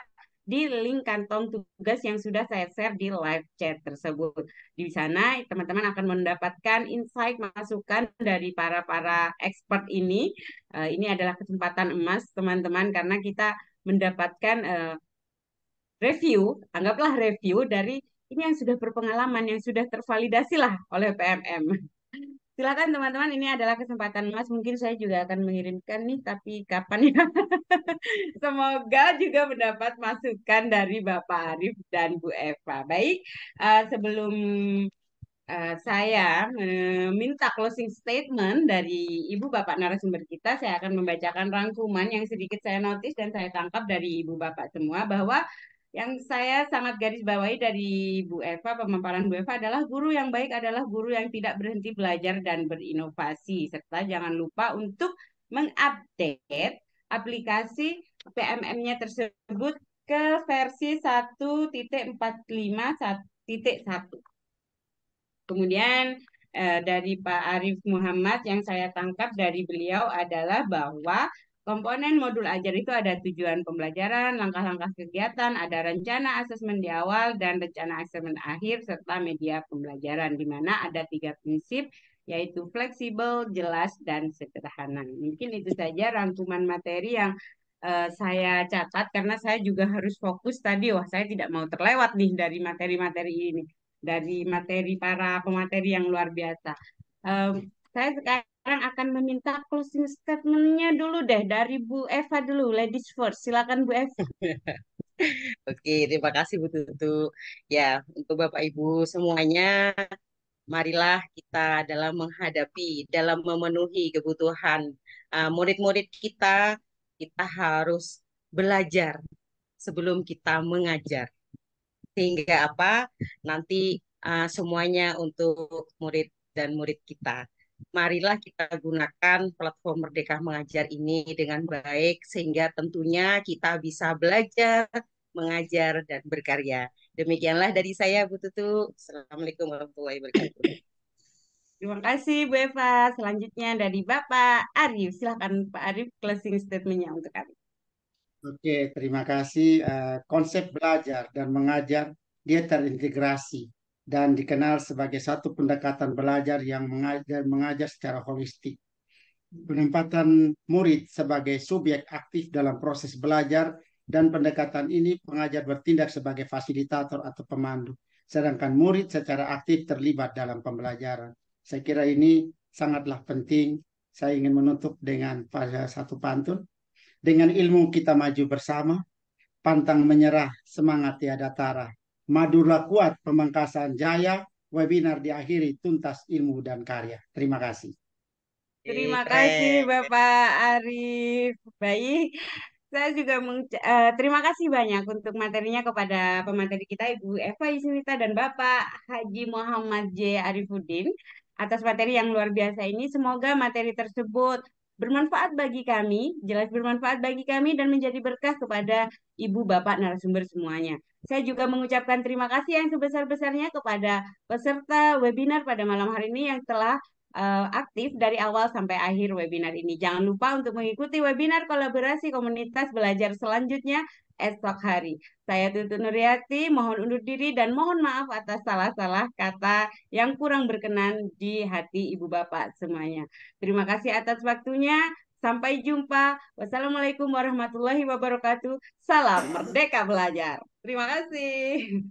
di link kantong tugas yang sudah saya share di live chat tersebut. Di sana teman-teman akan mendapatkan insight masukan dari para-para expert ini. Uh, ini adalah kesempatan emas teman-teman karena kita mendapatkan uh, review, anggaplah review dari ini yang sudah berpengalaman, yang sudah tervalidasi lah oleh PMM. Silakan teman-teman, ini adalah kesempatan Mas. Mungkin saya juga akan mengirimkan nih, tapi kapan ya? [laughs] Semoga juga mendapat masukan dari Bapak Arif dan Bu Eva. Baik, uh, sebelum uh, saya meminta eh, closing statement dari Ibu Bapak narasumber kita. Saya akan membacakan rangkuman yang sedikit saya notis dan saya tangkap dari Ibu Bapak semua bahwa yang saya sangat garis bawahi dari Bu Eva, pemaparan Bu Eva adalah guru yang baik adalah guru yang tidak berhenti belajar dan berinovasi. Serta jangan lupa untuk mengupdate aplikasi PMM-nya tersebut ke versi 1.45.1 Kemudian eh, dari Pak Arief Muhammad yang saya tangkap dari beliau adalah bahwa komponen modul ajar itu ada tujuan pembelajaran, langkah-langkah kegiatan, ada rencana asesmen di awal dan rencana asesmen akhir serta media pembelajaran di mana ada tiga prinsip yaitu fleksibel, jelas, dan sederhana. Mungkin itu saja rangkuman materi yang uh, saya catat karena saya juga harus fokus tadi. Wah, saya tidak mau terlewat nih dari materi-materi ini dari materi para pemateri yang luar biasa. Um, saya sekarang akan meminta closing statementnya dulu deh dari Bu Eva dulu, ladies first. Silakan Bu Eva. [laughs] Oke, terima kasih Bu Tutu. Ya, untuk Bapak Ibu semuanya, marilah kita dalam menghadapi, dalam memenuhi kebutuhan eh, murid-murid uh, murid -murid kita, kita harus belajar sebelum kita mengajar sehingga apa nanti uh, semuanya untuk murid dan murid kita. Marilah kita gunakan platform Merdeka Mengajar ini dengan baik sehingga tentunya kita bisa belajar, mengajar, dan berkarya. Demikianlah dari saya, Bu Tutu. Assalamualaikum warahmatullahi wabarakatuh. Terima kasih, Bu Eva. Selanjutnya dari Bapak Arif. silakan Pak Arif closing statementnya untuk kami. Oke, terima kasih. Eh, konsep belajar dan mengajar dia terintegrasi dan dikenal sebagai satu pendekatan belajar yang mengajar, mengajar secara holistik. Penempatan murid sebagai subjek aktif dalam proses belajar dan pendekatan ini pengajar bertindak sebagai fasilitator atau pemandu, sedangkan murid secara aktif terlibat dalam pembelajaran. Saya kira ini sangatlah penting. Saya ingin menutup dengan pada satu pantun dengan ilmu kita maju bersama, pantang menyerah, semangat tiada tara. Madura kuat pemangkasan jaya, webinar diakhiri tuntas ilmu dan karya. Terima kasih. Terima kasih Bapak Arif. Baik, saya juga uh, terima kasih banyak untuk materinya kepada pemateri kita Ibu Eva Isnita dan Bapak Haji Muhammad J. Arifuddin atas materi yang luar biasa ini. Semoga materi tersebut bermanfaat bagi kami, jelas bermanfaat bagi kami dan menjadi berkah kepada Ibu Bapak narasumber semuanya. Saya juga mengucapkan terima kasih yang sebesar-besarnya kepada peserta webinar pada malam hari ini yang telah eh, aktif dari awal sampai akhir webinar ini. Jangan lupa untuk mengikuti webinar kolaborasi komunitas belajar selanjutnya esok hari. Saya Tutu Nuriati, mohon undur diri dan mohon maaf atas salah-salah kata yang kurang berkenan di hati Ibu Bapak semuanya. Terima kasih atas waktunya. Sampai jumpa. Wassalamualaikum warahmatullahi wabarakatuh. Salam Merdeka Belajar. Terima kasih.